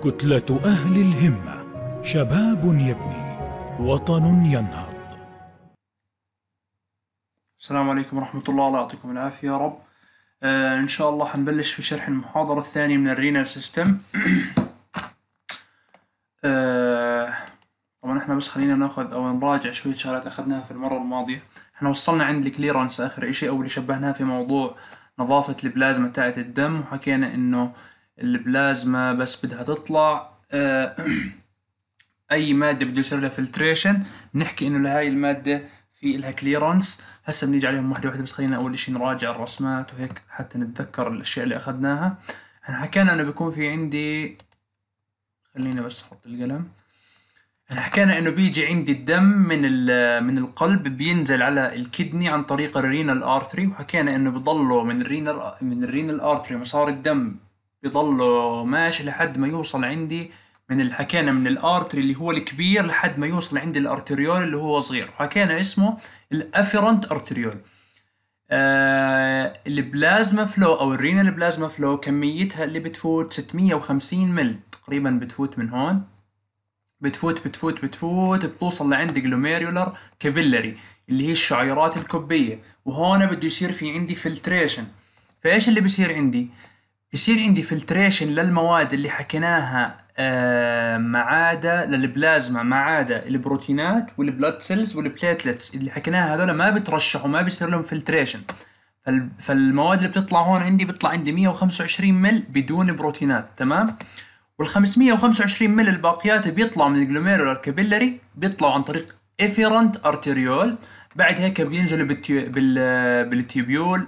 كتلة أهل الهمة شباب يبني وطن ينهض السلام عليكم ورحمة الله الله يعطيكم العافية يا رب آه إن شاء الله حنبلش في شرح المحاضرة الثانية من الرينال سيستم آه طبعا احنا بس خلينا ناخذ او نراجع شوية شغلات اخذناها في المرة الماضية احنا وصلنا عند الكليرانس اخر اشي او اللي شبهناه في موضوع نظافة البلازما تاعت الدم وحكينا انه البلازما بس بدها تطلع آه، اي ماده بده يصير لها فلتريشن بنحكي انه لهي الماده في لها كليرنس هسه بنيجي عليهم واحده واحده بس خلينا اول شيء نراجع الرسمات وهيك حتى نتذكر الاشياء اللي اخذناها احنا حكينا انه بيكون في عندي خلينا بس احط القلم احنا حكينا انه بيجي عندي الدم من من القلب بينزل على الكدني عن طريق الرينال ارتري وحكينا انه بضله من الرينال من الرينال ارتري مسار الدم بيضل ماشي لحد ما يوصل عندي من حكينا من الارتري اللي هو الكبير لحد ما يوصل عندي الارتريول اللي هو صغير حكينا اسمه الافيرنت ارتريول آه البلازما فلو او الرينال بلازما فلو كميتها اللي بتفوت 650 مل تقريبا بتفوت من هون بتفوت بتفوت بتفوت بتوصل لعند جلوميريولر كابيلري اللي هي الشعيرات الكبيه وهون بده يصير في عندي فلتريشن فايش اللي بصير عندي يصير عندي فلتريشن للمواد اللي حكيناها آه، ما عدا للبلازما ما عدا البروتينات والبلاد سيلز والبليتلتس اللي حكيناها هذول ما بترشحوا ما بيصير لهم فلتريشن فالمواد اللي بتطلع هون عندي بيطلع عندي 125 مل بدون بروتينات تمام وال 525 مل الباقيات بيطلعوا من الجلوميرولار كابيلاري بيطلعوا عن طريق افيرنت ارتيريول بعد هيك بينزلوا بالتيو... بالتيبيول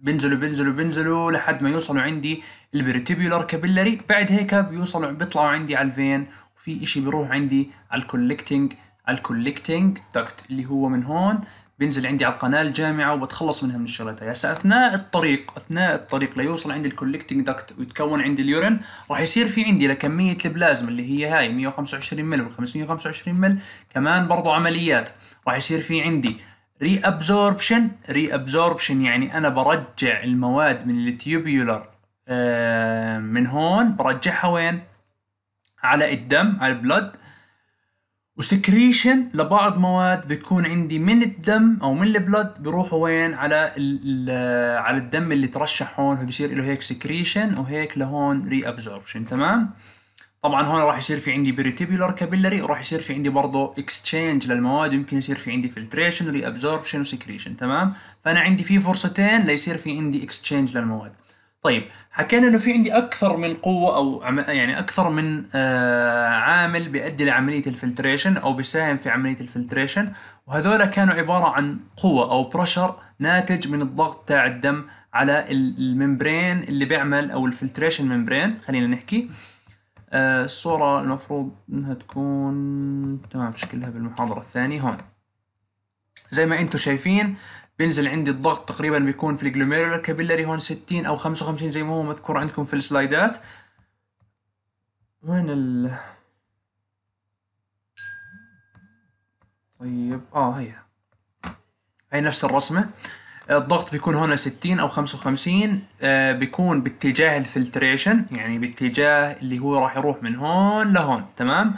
بينزلوا بينزلوا بينزلوا لحد ما يوصلوا عندي البريتيبيولار كابيلاري بعد هيك بيوصلوا بيطلعوا عندي على الفين وفي اشي بيروح عندي على الكولكتنج على الكولكتنج دكت اللي هو من هون بينزل عندي على القناه الجامعه وبتخلص منها من الشغلات هسه اثناء الطريق اثناء الطريق ليوصل عندي الكولكتنج دكت ويتكون عندي اليورين راح يصير في عندي لكميه البلازما اللي هي هاي 125 مل و 525 مل كمان برضو عمليات راح يصير في عندي reabsorption ابزوربشن يعني انا برجع المواد من التيوبيولر آه، من هون برجعها وين على الدم على البلد وسكريشن لبعض مواد بيكون عندي من الدم او من البلد بيروحوا وين على على الدم اللي ترشح هون فبصير له هيك سكريشن وهيك لهون ري تمام طبعا هون راح يصير في عندي بريتيبولار كابيلاري وراح يصير في عندي برضه اكسشينج للمواد يمكن يصير في عندي فلتريشن ريابزوربشن وسكريشن تمام فانا عندي في فرصتين ليصير في عندي اكسشينج للمواد طيب حكينا انه في عندي اكثر من قوه او يعني اكثر من آه، عامل بيؤدي لعمليه الفلتريشن او بيساهم في عمليه الفلتريشن وهذول كانوا عباره عن قوه او بريشر ناتج من الضغط تاع الدم على الممبرين اللي بيعمل او الفلتريشن ممبرين خلينا نحكي آه آه، الصورة المفروض انها تكون تمام شكلها بالمحاضرة الثانية هون زي ما انتم شايفين بينزل عندي الضغط تقريبا بيكون في الجلوميرولار كابيلاري هون 60 او 55 زي ما هو مذكور عندكم في السلايدات وين ال طيب اه هي هي نفس الرسمة الضغط بيكون هنا 60 او 55 آه، بيكون باتجاه الفلتريشن يعني باتجاه اللي هو راح يروح من هون لهون تمام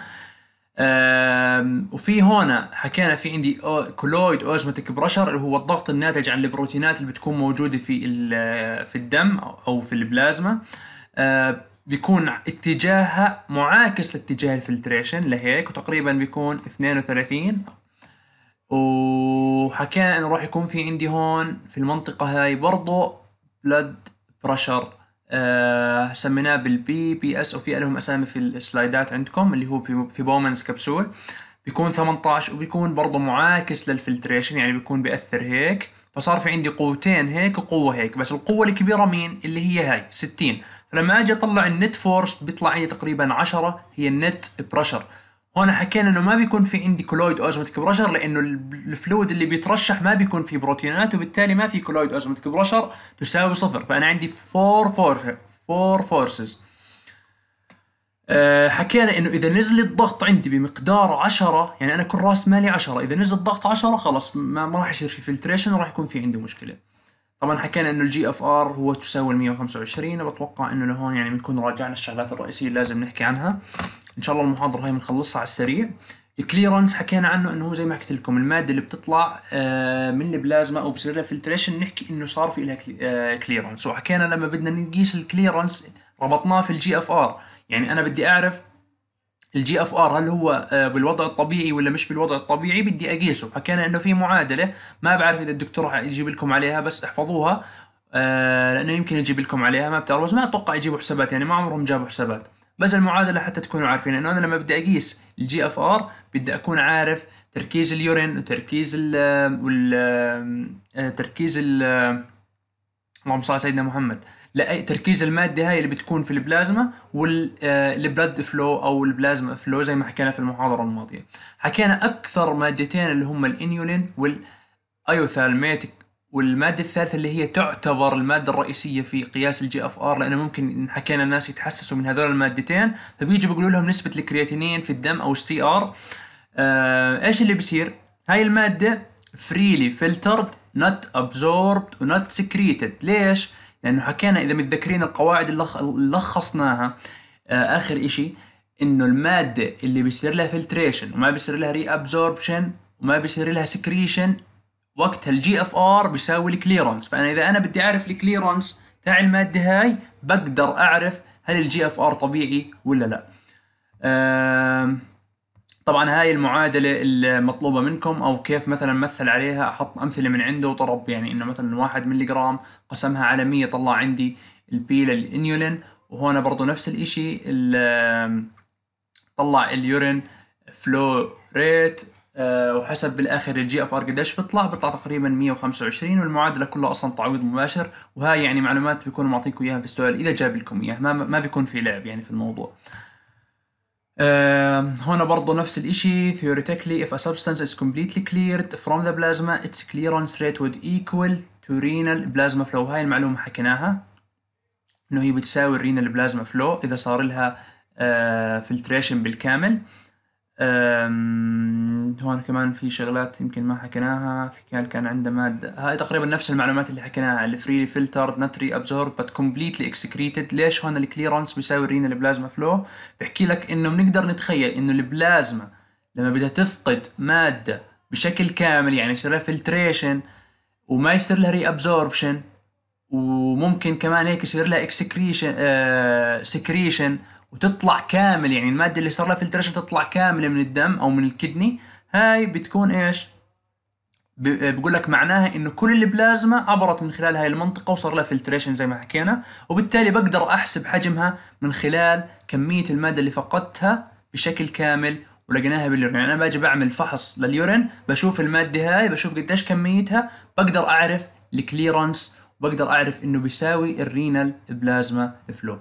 وفي هنا حكينا في عندي كولويد اوزماتيك برشر اللي هو الضغط الناتج عن البروتينات اللي بتكون موجوده في آه، في الدم او في البلازما آه، بيكون اتجاهها معاكس لاتجاه الفلتريشن لهيك وتقريبا بيكون 32 وحكينا انه راح يكون في عندي هون في المنطقة هاي برضو بلاد بريشر آه سميناه بالبي بي اس وفي لهم اسامي في السلايدات عندكم اللي هو في بومنز كبسول بيكون 18 وبيكون برضه معاكس للفلتريشن يعني بيكون بيأثر هيك فصار في عندي قوتين هيك وقوة هيك بس القوة الكبيرة مين اللي هي هاي 60 فلما اجي اطلع النت فورس بيطلع عندي تقريبا 10 هي النت بريشر هون حكينا انه ما بيكون في عندي كولويد اوزمتك برشر لانه الفلويد اللي بيترشح ما بيكون فيه بروتينات وبالتالي ما في كولويد اوزمتك برشر تساوي صفر فانا عندي فور فور فور فورسز حكينا انه اذا نزل الضغط عندي بمقدار 10 يعني انا كل راس مالي 10 اذا نزل الضغط 10 خلاص ما, ما راح يصير في فلتريشن وراح يكون في عندي مشكله طبعا حكينا انه الجي اف ار هو تساوي 125 بتوقع انه لهون يعني بنكون راجعنا الشغلات الرئيسيه اللي لازم نحكي عنها ان شاء الله المحاضره هاي بنخلصها على السريع الكليرنس حكينا عنه انه زي ما حكيت لكم الماده اللي بتطلع آه، من البلازما او بصير لها فلتريشن نحكي انه صار في لها كليرنس آه، وحكينا لما بدنا نقيس الكليرنس ربطناه في الجي اف ار يعني انا بدي اعرف الجي اف ار هل هو آه، بالوضع الطبيعي ولا مش بالوضع الطبيعي بدي اقيسه حكينا انه في معادله ما بعرف اذا الدكتور يجيب لكم عليها بس احفظوها لانه يمكن يجيب لكم عليها ما بتعرف بس ما اتوقع يجيبوا حسابات يعني ما عمرهم جابوا حسابات بس المعادله حتى تكونوا عارفين انه انا لما بدي اقيس الجي اف ار بدي اكون عارف تركيز اليورين وتركيز ال وال آه، تركيز ال آه، اللهم صل على سيدنا محمد لا تركيز الماده هاي اللي بتكون في البلازما والبلد آه، فلو او البلازما فلو زي ما حكينا في المحاضره الماضيه حكينا اكثر مادتين اللي هم الانيولين والايوثالميتك والمادة الثالثة اللي هي تعتبر المادة الرئيسية في قياس الجي اف ار لانه ممكن حكينا الناس يتحسسوا من هذول المادتين فبيجوا بيقولوا لهم نسبة الكرياتينين في الدم او السي ار آه ايش اللي بيصير؟ هاي المادة فريلي فلترد نوت ابزوربد ونوت سكريتد ليش؟ لانه حكينا اذا متذكرين القواعد اللي لخصناها آه اخر اشي انه المادة اللي بيصير لها فلتريشن وما بيصير لها ري ابزوربشن وما بيصير لها سكريشن وقتها الجي اف ار بيساوي الكليرنس فانا اذا انا بدي اعرف الكليرنس تاع الماده هاي بقدر اعرف هل الجي اف ار طبيعي ولا لا طبعا هاي المعادلة المطلوبة منكم أو كيف مثلا مثل عليها أحط أمثلة من عنده وطرب يعني إنه مثلا واحد ملي جرام قسمها على مية طلع عندي البي للإنيولين وهون برضو نفس الإشي طلع اليورين فلو ريت آه، وحسب بالاخر الجي اف ار قديش بيطلع بيطلع تقريبا 125 والمعادله كلها اصلا تعويض مباشر وهاي يعني معلومات بيكون معطيكم اياها في السؤال اذا جاب لكم اياها ما, ما بيكون في لعب يعني في الموضوع آه، هنا برضه نفس الاشي theoretically if a substance is completely cleared from the plasma its clearance rate would equal to renal plasma flow هاي المعلومة حكيناها انه هي بتساوي الرينال بلازما فلو اذا صار لها فلتريشن آه، بالكامل هون كمان في شغلات يمكن ما حكيناها في كان كان عنده مادة هاي تقريبا نفس المعلومات اللي حكيناها الفري فلتر نتري ري ابزورب بت كومبليتلي اكسكريتد ليش هون الكليرنس بيساوي رينا البلازما فلو بحكي لك انه بنقدر نتخيل انه البلازما لما بدها تفقد مادة بشكل كامل يعني يصير لها فلتريشن وما يصير لها ري ابزوربشن وممكن كمان هيك يصير لها اكسكريشن آه، سكريشن وتطلع كامل يعني الماده اللي صار لها فلتريشن تطلع كامله من الدم او من الكدني هاي بتكون ايش بقول لك معناها انه كل البلازما عبرت من خلال هاي المنطقه وصار لها فلتريشن زي ما حكينا وبالتالي بقدر احسب حجمها من خلال كميه الماده اللي فقدتها بشكل كامل ولقيناها باليورين يعني انا باجي بعمل فحص لليورين بشوف الماده هاي بشوف قديش كميتها بقدر اعرف الكليرنس وبقدر اعرف انه بيساوي الرينال بلازما فلو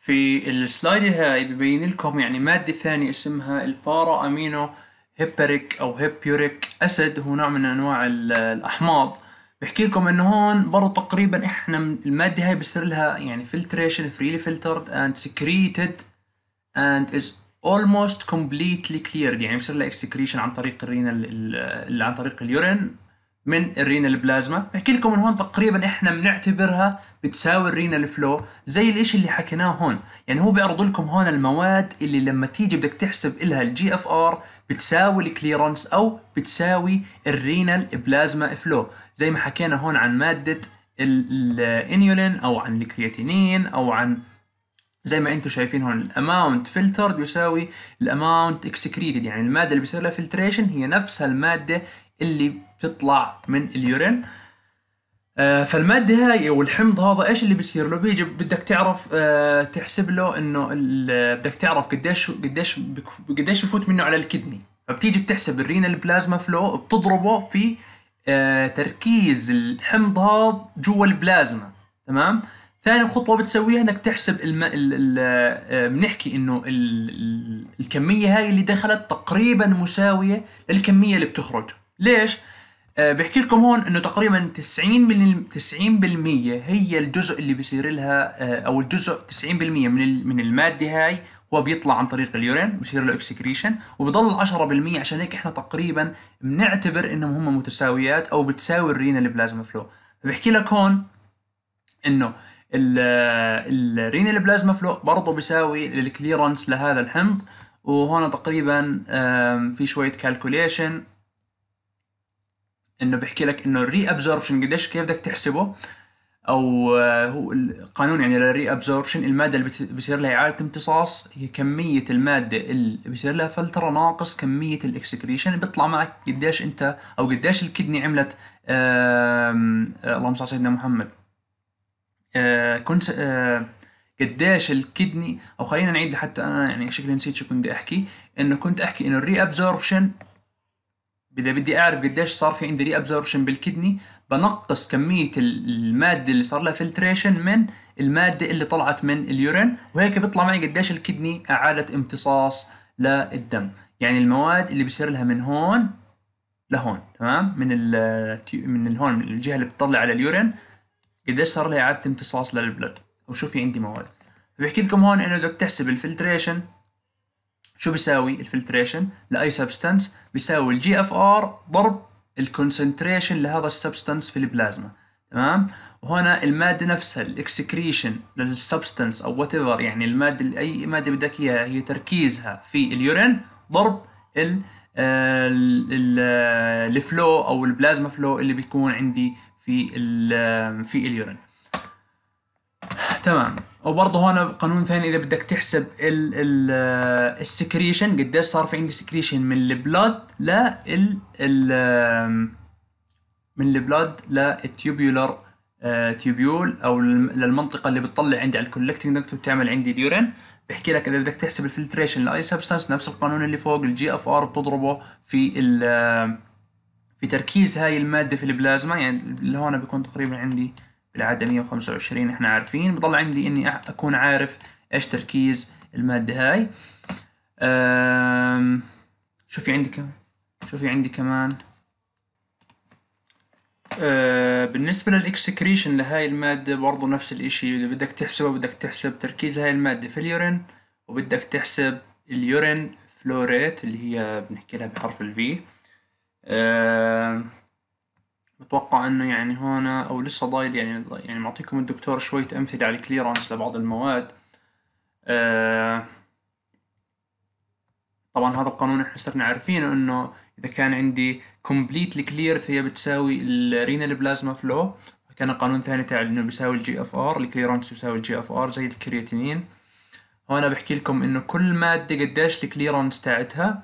في السلايد هاي ببين لكم يعني مادة ثانية اسمها البارا أمينو هيبريك أو هيبيوريك أسيد هو نوع من أنواع الأحماض بحكي لكم انه هون برضه تقريبا احنا الماده هاي بصير لها يعني filtration freely filtered and secreted and is almost completely cleared يعني بصير لها excretion عن طريق الرينا عن طريق اليورين من الرينال بلازما بحكي لكم من هون تقريبا احنا بنعتبرها بتساوي الرينال فلو زي الاشي اللي حكيناه هون يعني هو بيعرض لكم هون المواد اللي لما تيجي بدك تحسب إلها الجي اف ار بتساوي الكليرنس او بتساوي الرينال بلازما فلو زي ما حكينا هون عن مادة الانيولين او عن الكرياتينين او عن زي ما انتم شايفين هون الاماونت فلترد يساوي الاماونت اكسكريتد يعني الماده اللي بيصير لها فلتريشن هي نفسها الماده اللي تطلع من اليورين آه، فالماده هاي والحمض هذا ايش اللي بيصير له بيجي بدك تعرف آه، تحسب له انه بدك تعرف قديش قديش قديش بفوت منه على الكدني فبتيجي بتحسب الرينال بلازما فلو بتضربه في آه، تركيز الحمض هذا جوا البلازما تمام ثاني خطوه بتسويها انك تحسب الم... ال... ال... بنحكي انه ال... الكميه هاي اللي دخلت تقريبا مساويه للكميه اللي بتخرج ليش آه، بحكي لكم هون انه تقريبا 90 من 90% هي الجزء اللي بيصير لها آه، او الجزء 90% من من الماده هاي هو بيطلع عن طريق اليورين بصير له اكسكريشن وبضل 10% عشان هيك احنا تقريبا بنعتبر انهم هم متساويات او بتساوي الرينال بلازما فلو بحكي لك هون انه الرينال بلازما فلو برضه بيساوي الكليرنس لهذا الحمض وهون تقريبا في شويه كالكوليشن انه بيحكي لك انه الري ابزوربشن قديش كيف بدك تحسبه او آه، هو القانون يعني للري ابزوربشن الماده اللي بصير لها اعاده امتصاص هي كميه الماده اللي بصير لها فلتره ناقص كميه الاكسكريشن بيطلع معك قديش انت او قديش الكدني عملت آه، اللهم صل على سيدنا محمد آه، كنت قديش الكدني او خلينا نعيد لحتى انا يعني شكلي نسيت شو كنت احكي انه كنت احكي انه الري ابزوربشن إذا بدي أعرف قديش صار في عندي ري أبزوربشن بالكدني بنقص كمية المادة اللي صار لها فلتريشن من المادة اللي طلعت من اليورين وهيك بيطلع معي قديش الكدني اعادت امتصاص للدم يعني المواد اللي بصير لها من هون لهون تمام من ال من الهون من الجهة اللي بتطلع على اليورين قديش صار لها إعادة امتصاص للبلد وشو في عندي مواد بحكي لكم هون إنه بدك تحسب الفلتريشن شو بيساوي الفلتريشن لاي سبستانس بيساوي الجي اف ار ضرب الكونسنتريشن لهذا السبستانس في البلازما تمام وهنا الماده نفسها الاكسكريشن للسبستانس او وات ايفر يعني الماده اي ماده بدك اياها هي تركيزها في اليورين ضرب ال آه، آه، الفلو او البلازما فلو اللي بيكون عندي في آه، في اليورين تمام وبرضه هنا قانون ثاني اذا بدك تحسب ال ال آه، السكريشن قديش صار في عندي سكريشن من البلاد لا ال ال من البلاد للتيوبيولر آه، تيوبيول او للمنطقه اللي بتطلع عندي على الكولكتنج دكت وبتعمل عندي ديورين بحكي لك اذا بدك تحسب الفلتريشن لاي سبستانس نفس القانون اللي فوق الجي اف ار بتضربه في في تركيز هاي الماده في البلازما يعني اللي هون بيكون تقريبا عندي بالعادة 125 احنا عارفين بضل عندي اني اكون عارف ايش تركيز المادة هاي شوفي عندي كمان شوفي عندي كمان بالنسبة للإكسكريشن لهاي المادة برضو نفس الإشي إذا بدك تحسبه بدك تحسب تركيز هاي المادة في اليورين وبدك تحسب اليورين فلوريت اللي هي بنحكي لها بحرف الفي أه اتوقع انه يعني هون او لسه ضايل يعني يعني معطيكم الدكتور شوية امثلة على الكليرانس لبعض المواد آه، طبعا هذا القانون احنا صرنا عارفينه انه اذا كان عندي completely cleared فهي بتساوي الرينال بلازما فلو كان قانون ثاني تاع انه بيساوي الجي اف ار الكليرانس بيساوي الجي اف ار زي الكرياتينين هون بحكي لكم انه كل ماده قديش الكليرانس تاعتها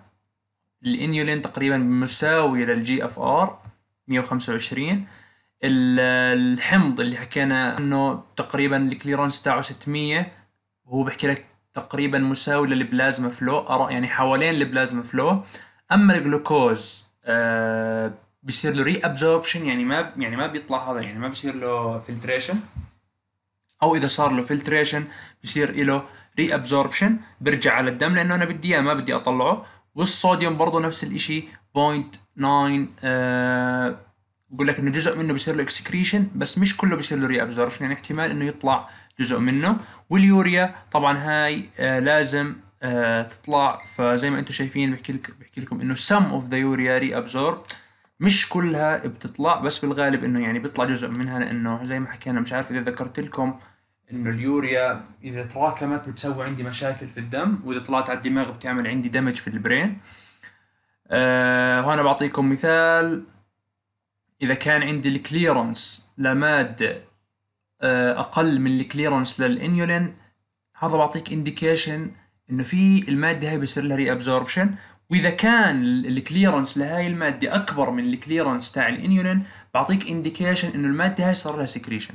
الانيولين تقريبا مساوية للجي اف ار 125 الحمض اللي حكينا انه تقريبا الكليرانس تاعه 600 وهو بحكي لك تقريبا مساوي للبلازما فلو يعني حوالين البلازما فلو اما الجلوكوز آه، بيصير له ري ابزوربشن يعني ما يعني ما بيطلع هذا يعني ما بيصير له فلتريشن او اذا صار له فلتريشن بيصير له ري ابزوربشن برجع على الدم لانه انا بدي اياه ما بدي اطلعه والصوديوم برضه نفس الشيء 9 آه، بقول لك انه جزء منه بيصير له اكسكريشن بس مش كله بيصير له ري ابزوربشن يعني احتمال انه يطلع جزء منه واليوريا طبعا هاي آه لازم آه تطلع فزي ما انتم شايفين بحكي لك بحكي لكم انه سم اوف ذا يوريا ري ابزورب مش كلها بتطلع بس بالغالب انه يعني بيطلع جزء منها لانه زي ما حكينا مش عارف اذا ذكرت لكم انه اليوريا اذا تراكمت بتسوي عندي مشاكل في الدم واذا طلعت على الدماغ بتعمل عندي دمج في البرين أه وأنا بعطيكم مثال إذا كان عندي الكليرنس لمادة آه، أقل من الكليرنس للإنيولين هذا بعطيك إنديكيشن إنه في المادة هاي بيصير لها ريأبزوربشن وإذا كان الكليرنس لهاي المادة أكبر من الكليرنس تاع الإنيولين بعطيك إنديكيشن إنه المادة هاي صار لها سكريشن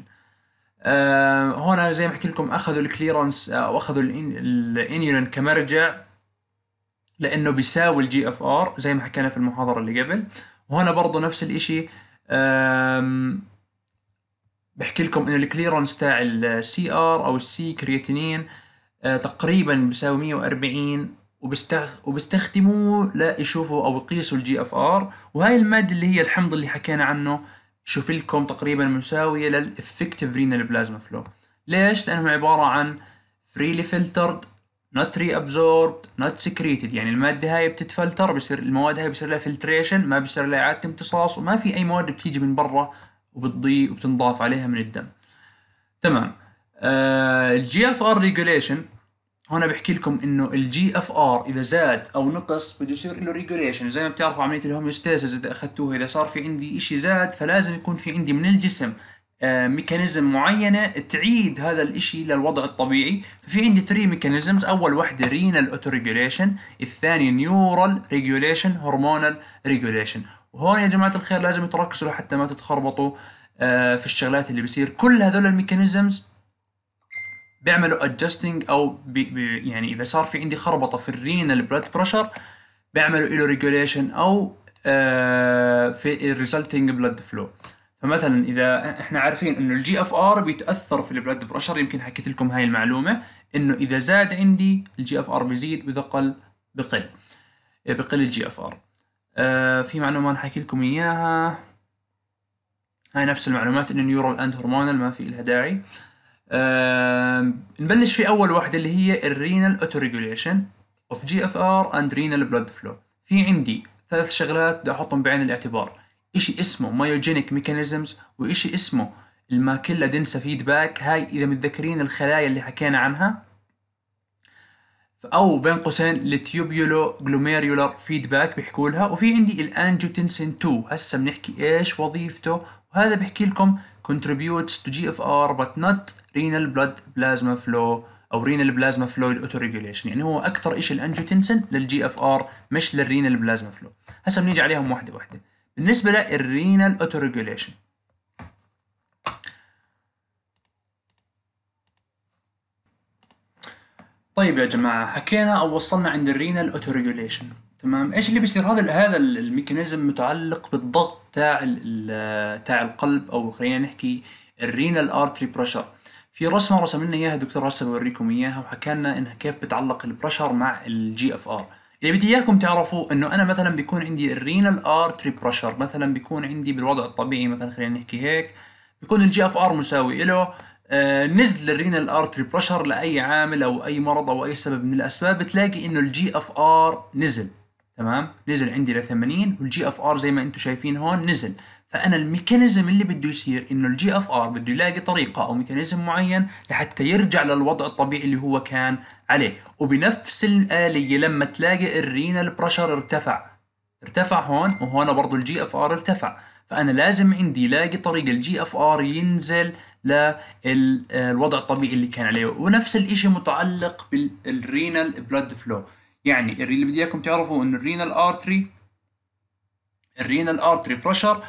أه هون زي ما حكي لكم أخذوا الكليرنس آه، أو أخذوا الإنيولين كمرجع لانه بيساوي الجي اف ار زي ما حكينا في المحاضره اللي قبل وهنا برضه نفس الشيء بحكي لكم انه الكليرنس تاع السي ار او السي كرياتينين آه، تقريبا بيساوي 140 وبستخ... وبستخدموه ليشوفوا او يقيسوا الجي اف ار وهاي الماده اللي هي الحمض اللي حكينا عنه شوف لكم تقريبا مساويه للافكتيف رينال بلازما فلو ليش لانهم عباره عن فريلي فلترد not reabsorbed not secreted يعني المادة هاي بتتفلتر بصير المواد هاي بصير لها فلتريشن ما بصير لها إعادة امتصاص وما في أي مواد بتيجي من برا وبتضيء وبتنضاف عليها من الدم تمام الجي اف ار ريجوليشن هنا بحكي لكم انه الجي اف ار اذا زاد او نقص بده يصير له ريجوليشن زي ما بتعرفوا عمليه الهوميوستاسيس اذا اخذتوها اذا صار في عندي شيء زاد فلازم يكون في عندي من الجسم ميكانيزم آه، معينه تعيد هذا الشيء للوضع الطبيعي ففي عندي 3 ميكانيزمز اول واحده رينال اوتو ريجوليشن الثاني نيورال ريجوليشن هرمونال ريجوليشن وهون يا جماعه الخير لازم تركزوا حتى ما تتخربطوا آه، في الشغلات اللي بيصير كل هذول الميكانيزمز بيعملوا ادجستنج او بي بي يعني اذا صار في عندي خربطه في الرينال بلاد بريشر بيعملوا له ريجوليشن او آه، في الريزلتنج بلاد فلو فمثلا اذا احنا عارفين انه الجي اف ار بيتاثر في البلاد بريشر يمكن حكيت لكم هاي المعلومه انه اذا زاد عندي الجي اف ار بيزيد واذا قل بقل إيه، بقل الجي اف ار آه في معلومه انا حكيت لكم اياها هاي نفس المعلومات انه نيورال اند هرمونال ما في لها داعي آه نبلش في اول واحده اللي هي الرينال اوتو ريجوليشن اوف جي اف ار اند رينال بلاد فلو في عندي ثلاث شغلات بدي احطهم بعين الاعتبار إشي اسمه مايوجينيك ميكانيزمز وإشي اسمه الماكيلا دنسا فيدباك هاي إذا متذكرين الخلايا اللي حكينا عنها أو بين قوسين التيوبيولو جلوميريولار فيدباك بيحكوا لها وفي عندي الأنجوتنسين 2 هسه بنحكي إيش وظيفته وهذا بحكي لكم contributes to GFR but not renal blood plasma flow او renal plasma flow autoregulation يعني هو اكثر شيء الانجوتنسن للجي اف ار مش للرينال بلازما فلو هسا بنيجي عليهم واحده واحده بالنسبة للرينال اوتوريجوليشن طيب يا جماعة حكينا أو وصلنا عند الرينال اوتوريجوليشن تمام ايش اللي بيصير هذا هذا الميكانيزم متعلق بالضغط تاع تاع القلب او خلينا نحكي الرينال ارتري بريشر في رسمه رسم لنا اياها دكتور هسه بوريكم اياها وحكى لنا انها كيف بتعلق البريشر مع الجي اف ار اللي يعني بدي اياكم تعرفوا انه انا مثلا بيكون عندي الرينال ارتري بريشر مثلا بيكون عندي بالوضع الطبيعي مثلا خلينا نحكي هيك بيكون الجي اف ار مساوي له آه نزل الرينال ارتري بريشر لاي عامل او اي مرض او اي سبب من الاسباب بتلاقي انه الجي اف ار نزل تمام نزل عندي ل 80 والجي اف ار زي ما انتم شايفين هون نزل فانا الميكانيزم اللي بده يصير انه الجي اف ار بده يلاقي طريقه او ميكانيزم معين لحتى يرجع للوضع الطبيعي اللي هو كان عليه وبنفس الاليه لما تلاقي الرينال بريشر ارتفع ارتفع هون وهون برضه الجي اف ار ارتفع فانا لازم عندي الاقي طريق الجي اف ار ينزل للوضع الطبيعي اللي كان عليه ونفس الشيء متعلق بالرينال بلاد فلو يعني اللي بدي اياكم تعرفوا انه الرينال ارتري الرينال ارتري بريشر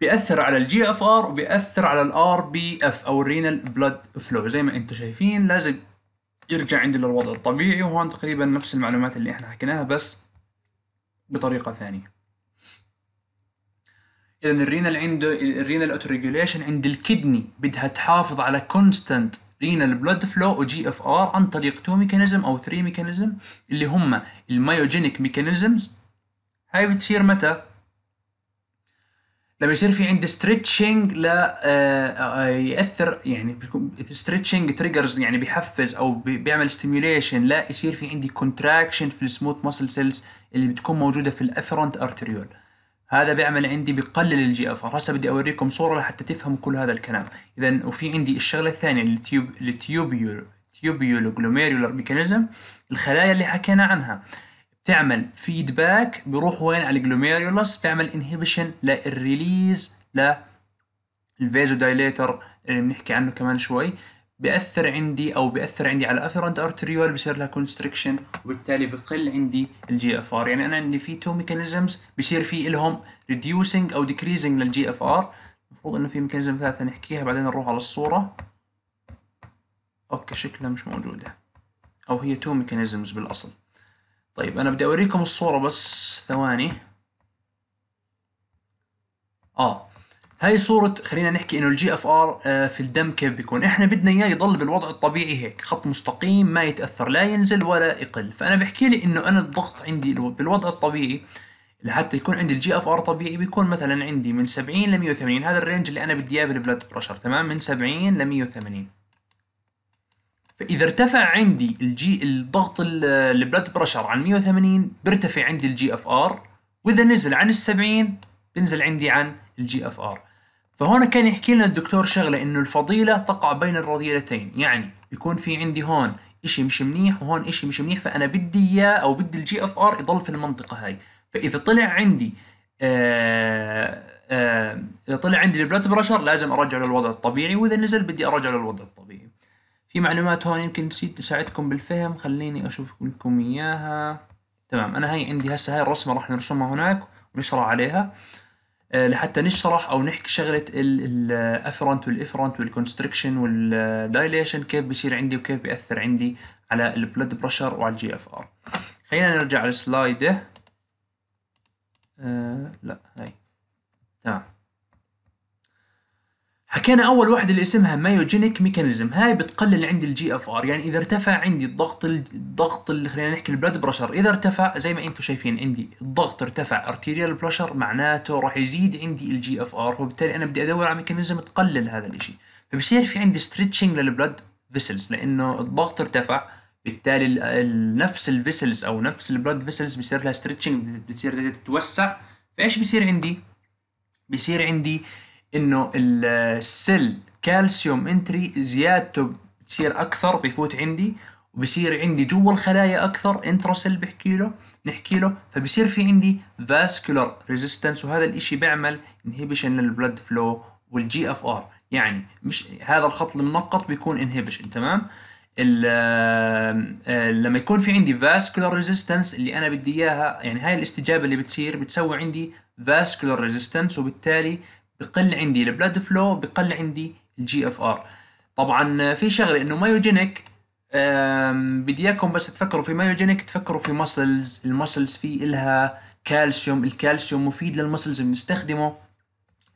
بيأثر على الجي اف ار وبيأثر على الار بي اف او الرينال بلاد فلو زي ما انتم شايفين لازم يرجع عندي للوضع الطبيعي وهون تقريبا نفس المعلومات اللي احنا حكيناها بس بطريقة ثانية اذا الرينال عنده الرينال اوتوريجوليشن عند الكدني بدها تحافظ على كونستانت رينال بلود فلو وجي اف ار عن طريق تو ميكانيزم او ثري ميكانيزم اللي هم المايوجينيك ميكانيزمز هاي بتصير متى؟ لما يصير في عندي ستريتشنج لا آه، آه، ياثر يعني ستريتشنج تريجرز يعني بيحفز او بيعمل ستيميوليشن لا يصير في عندي كونتراكشن في السموث ماسل سيلز اللي بتكون موجوده في الافرنت ارتريول هذا بيعمل عندي بيقلل الجي اف ار هسه بدي اوريكم صوره لحتى تفهموا كل هذا الكلام اذا وفي عندي الشغله الثانيه التيوب التيوبيول تيوبيول جلوميريولار ميكانيزم الخلايا اللي حكينا عنها تعمل فيدباك بيروح وين على الجلوميريولس تعمل انهبيشن للريليز للفيزو دايليتر اللي بنحكي عنه كمان شوي بأثر عندي او بأثر عندي على افرنت ارتريول بصير لها كونستريكشن وبالتالي بقل عندي الجي اف ار يعني انا عندي في تو ميكانيزمز بصير في لهم ريديوسينج او ديكريزنج للجي اف ار المفروض انه في ميكانيزم ثالثه نحكيها بعدين نروح على الصوره اوكي شكلها مش موجوده او هي تو ميكانيزمز بالاصل طيب أنا بدي أوريكم الصورة بس ثواني آه هاي صورة خلينا نحكي إنه الجي اف آه، ار في الدم كيف بيكون إحنا بدنا إياه يضل بالوضع الطبيعي هيك خط مستقيم ما يتأثر لا ينزل ولا يقل فأنا بحكي لي إنه أنا الضغط عندي بالوضع الطبيعي لحتى يكون عندي الجي اف ار طبيعي بيكون مثلا عندي من 70 ل 180 هذا الرينج اللي انا بدي اياه بالبلاد بريشر تمام من 70 ل 180 فاذا ارتفع عندي الجي الضغط البلاد بريشر عن 180 بيرتفع عندي الجي اف ار واذا نزل عن ال 70 بنزل عندي عن الجي اف ار فهون كان يحكي لنا الدكتور شغله انه الفضيله تقع بين الرذيلتين يعني يكون في عندي هون شيء مش منيح وهون شيء مش منيح فانا بدي اياه او بدي الجي اف ار يضل في المنطقه هاي فاذا طلع عندي آآ آه، آآ آه، اذا طلع عندي البلاد بريشر لازم ارجع للوضع الطبيعي واذا نزل بدي ارجع للوضع الطبيعي في معلومات هون يمكن تساعدكم بالفهم خليني اشوف لكم اياها تمام انا هي عندي هسه هاي الرسمه راح نرسمها هناك ونشرح عليها آه، لحتى نشرح او نحكي شغله الافرنت والافرنت والكونستريكشن والدايليشن كيف بصير عندي وكيف بياثر عندي على البلد بريشر وعلى الجي اف ار خلينا نرجع للسلايد أه لا هاي تمام حكينا اول واحده اللي اسمها مايوجينيك ميكانيزم هاي بتقلل عندي الجي اف ار يعني اذا ارتفع عندي الضغط الضغط اللي خلينا نحكي البلاد بريشر اذا ارتفع زي ما انتم شايفين عندي الضغط ارتفع ارتيريال بريشر معناته راح يزيد عندي الجي اف ار وبالتالي انا بدي ادور على ميكانيزم تقلل هذا الشيء فبصير في عندي ستريتشنج للبلاد فيسلز لانه الضغط ارتفع بالتالي نفس الفيسلز او نفس البلاد فيسلز بصير لها ستريتشنج بتصير تتوسع فايش بصير عندي بصير عندي انه السل كالسيوم انتري زيادته بتصير اكثر بفوت عندي وبصير عندي جوا الخلايا اكثر انترا سيل بحكي له نحكي له فبصير في عندي فاسكولار ريزيستنس وهذا الاشي بيعمل انهبيشن للبلد فلو والجي اف ار يعني مش هذا الخط المنقط بيكون انهبيشن تمام آه، لما يكون في عندي فاسكولار ريزيستنس اللي انا بدي اياها يعني هاي الاستجابه اللي بتصير بتسوي عندي فاسكولار ريزيستنس وبالتالي بقل عندي البلاد فلو بقل عندي الجي اف ار طبعا في شغله انه مايوجينيك بدي اياكم بس تفكروا في مايوجينيك تفكروا في ماسلز المسلز في إلها كالسيوم الكالسيوم مفيد للمسلز بنستخدمه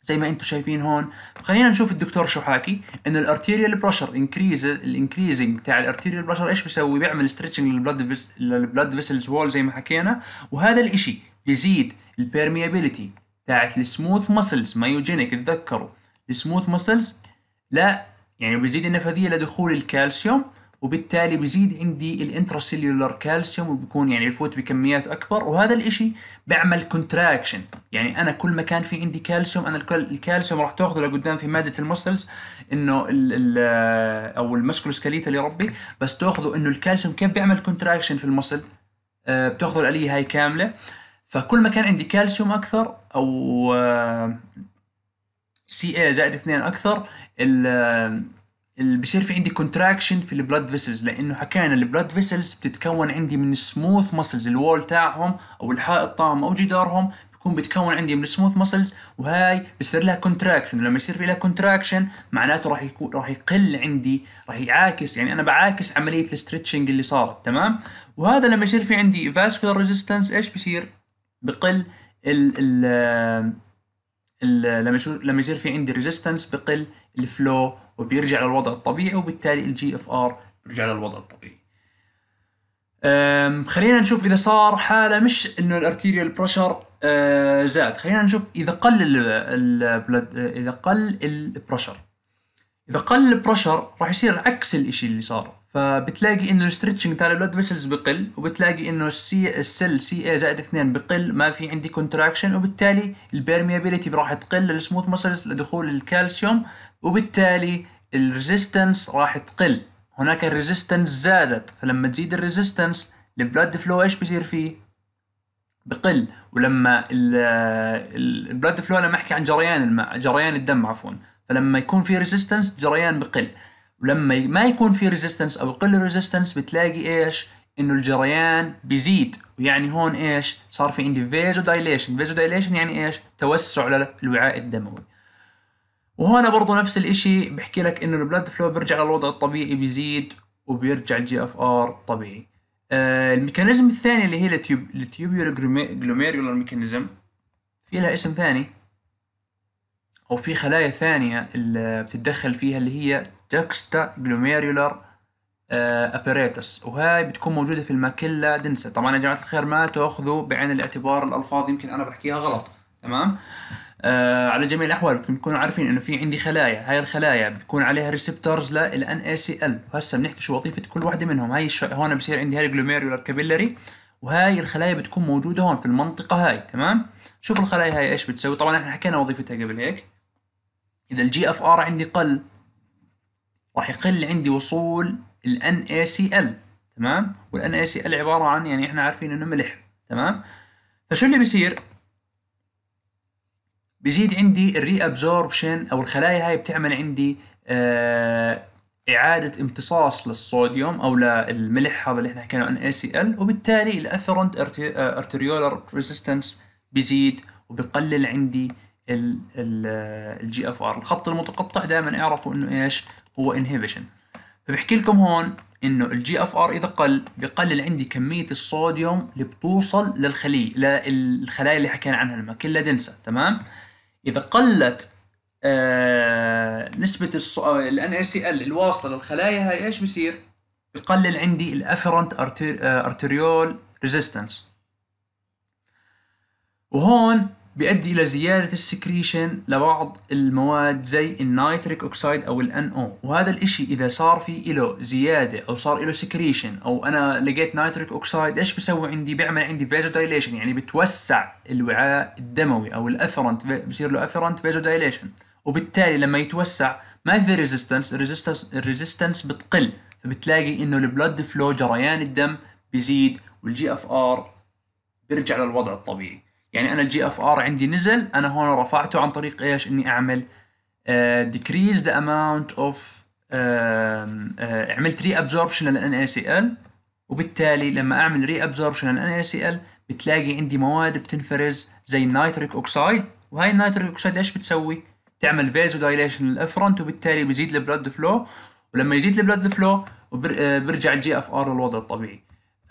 زي ما انتم شايفين هون خلينا نشوف الدكتور شو حاكي انه الارتيريال بريشر انكريز الانكريزنج تاع الارتيريال بريشر ايش بيسوي بيعمل ستريتشنج للبلاد للبلاد فيسلز وول زي ما حكينا وهذا الاشي بيزيد البيرميابيليتي تاعت السموث مسلز مايوجينيك اتذكروا السموث مسلز لا يعني بيزيد النفاذيه لدخول الكالسيوم وبالتالي بيزيد عندي الانتراسيلولر كالسيوم وبكون يعني بفوت بكميات اكبر وهذا الاشي بيعمل كونتراكشن يعني انا كل ما كان في عندي كالسيوم انا الكالسيوم راح تاخذه لقدام في ماده المسلز انه الـ الـ او المسكولوسكليتال اللي ربي بس تاخذه انه الكالسيوم كيف بيعمل كونتراكشن في المسل آه، بتاخذ الاليه هاي كامله فكل ما كان عندي كالسيوم اكثر او آه، سي اي زائد اثنين اكثر اللي آه، بصير في عندي كونتراكشن في البلاد فيسلز لانه حكينا البلاد فيسلز بتتكون عندي من سموث مسلز الوول تاعهم او الحائط تاعهم او جدارهم بيكون بتكون عندي من سموث مسلز وهاي بصير لها كونتراكشن لما يصير في لها كونتراكشن معناته راح يكون راح يقل عندي راح يعاكس يعني انا بعاكس عمليه الاسترتشنج اللي صارت تمام وهذا لما يصير في عندي فاسكولار ريزيستنس ايش بصير بقل ال ال لما لما يصير في عندي ريزيستنس بقل الفلو وبيرجع للوضع الطبيعي وبالتالي الجي اف ار بيرجع للوضع الطبيعي. خلينا نشوف اذا صار حاله مش انه الارتيريال بريشر أه، زاد، خلينا نشوف اذا قل البلد اذا قل البريشر. اذا قل البريشر راح يصير عكس الشيء اللي صار فبتلاقي انه الستريتشنج تاع البلاد فيسلز بقل وبتلاقي انه السي السيل سي اي زائد 2 بقل ما في عندي كونتراكشن وبالتالي البيرميابيليتي راح تقل للسموث مسلز لدخول الكالسيوم وبالتالي الريزيستنس راح تقل هناك الريزيستنس زادت فلما تزيد الريزيستنس البلاد فلو ايش بصير فيه بقل ولما البلاد فلو انا احكي عن جريان الماء جريان الدم عفوا فلما يكون في ريزيستنس جريان بقل ولما ما يكون في ريزيستنس او يقل الريزيستنس بتلاقي ايش انه الجريان بيزيد ويعني هون ايش صار في عندي فيجو دايليشن فيجو دايليشن يعني ايش توسع للوعاء الدموي وهنا برضه نفس الاشي بحكي لك انه البلد فلو بيرجع للوضع الطبيعي بيزيد وبيرجع الجي اف ار طبيعي آه الميكانيزم الثاني اللي هي التيوب التيوبيولر جلوميريولر ميكانيزم في لها اسم ثاني أو في خلايا ثانية اللي بتتدخل فيها اللي هي جاكستا جلوميرولار ابيريتس وهاي بتكون موجودة في الماكيلا دنسا طبعا يا جماعة الخير ما تأخذوا بعين الاعتبار الألفاظ يمكن أنا بحكيها غلط تمام آه على جميع الاحوال بتكونوا عارفين انه في عندي خلايا هاي الخلايا بيكون عليها ريسبتورز للان اي سي ال وهسه بنحكي شو وظيفه كل وحده منهم هاي الش... هون بصير عندي هاي الجلوميرولار كابيلاري وهاي الخلايا بتكون موجوده هون في المنطقه هاي تمام شوف الخلايا هاي ايش بتسوي طبعا احنا حكينا وظيفتها قبل هيك إذا الجي اف ار عندي قل راح يقل عندي وصول الان اي سي ال تمام والان اي سي ال عباره عن يعني احنا عارفين انه ملح تمام فشو اللي بيصير بيزيد عندي الري ابزوربشن او الخلايا هاي بتعمل عندي آه، إعادة امتصاص للصوديوم أو للملح هذا اللي احنا حكينا عن ال وبالتالي الافرنت ارتيريولر ريزيستنس بيزيد وبقلل عندي الجي اف ار الخط المتقطع دائما اعرفوا انه ايش هو انهبيشن فبحكي لكم هون انه الجي اف ار اذا قل بقلل عندي كميه الصوديوم اللي بتوصل للخلي للخلايا اللي حكينا عنها الماكيلا دنسة تمام اذا قلت آه نسبه الان اي آه، سي ال الواصله للخلايا هاي ايش بصير بقلل عندي الافرنت ارتريول ريزيستنس وهون بيؤدي إلى زيادة السكريشن لبعض المواد زي النيتريك أوكسايد أو الان او وهذا الإشي إذا صار في إله زيادة أو صار إله سكريشن أو أنا لقيت نيتريك أوكسايد إيش بسوي عندي بيعمل عندي فيزو دايليشن يعني بتوسع الوعاء الدموي أو الأفرنت بصير له أفرنت فيزو دايليشن وبالتالي لما يتوسع ما في ريزيستنس الريزيستنس الريزيستنس بتقل فبتلاقي انه البلد فلو جريان الدم بيزيد والجي اف ار بيرجع للوضع الطبيعي يعني انا الجي اف ار عندي نزل انا هون رفعته عن طريق ايش اني اعمل ديكريز ذا امونت اوف عملت ري ابزوربشن للان اي سي ال وبالتالي لما اعمل ري ابزوربشن للان اي سي ال بتلاقي عندي مواد بتنفرز زي النيتريك اوكسايد وهي النيتريك اوكسايد ايش بتسوي؟ تعمل فيزو دايليشن للافرنت وبالتالي بزيد البلود فلو ولما يزيد البلود فلو بيرجع الجي اف ار للوضع الطبيعي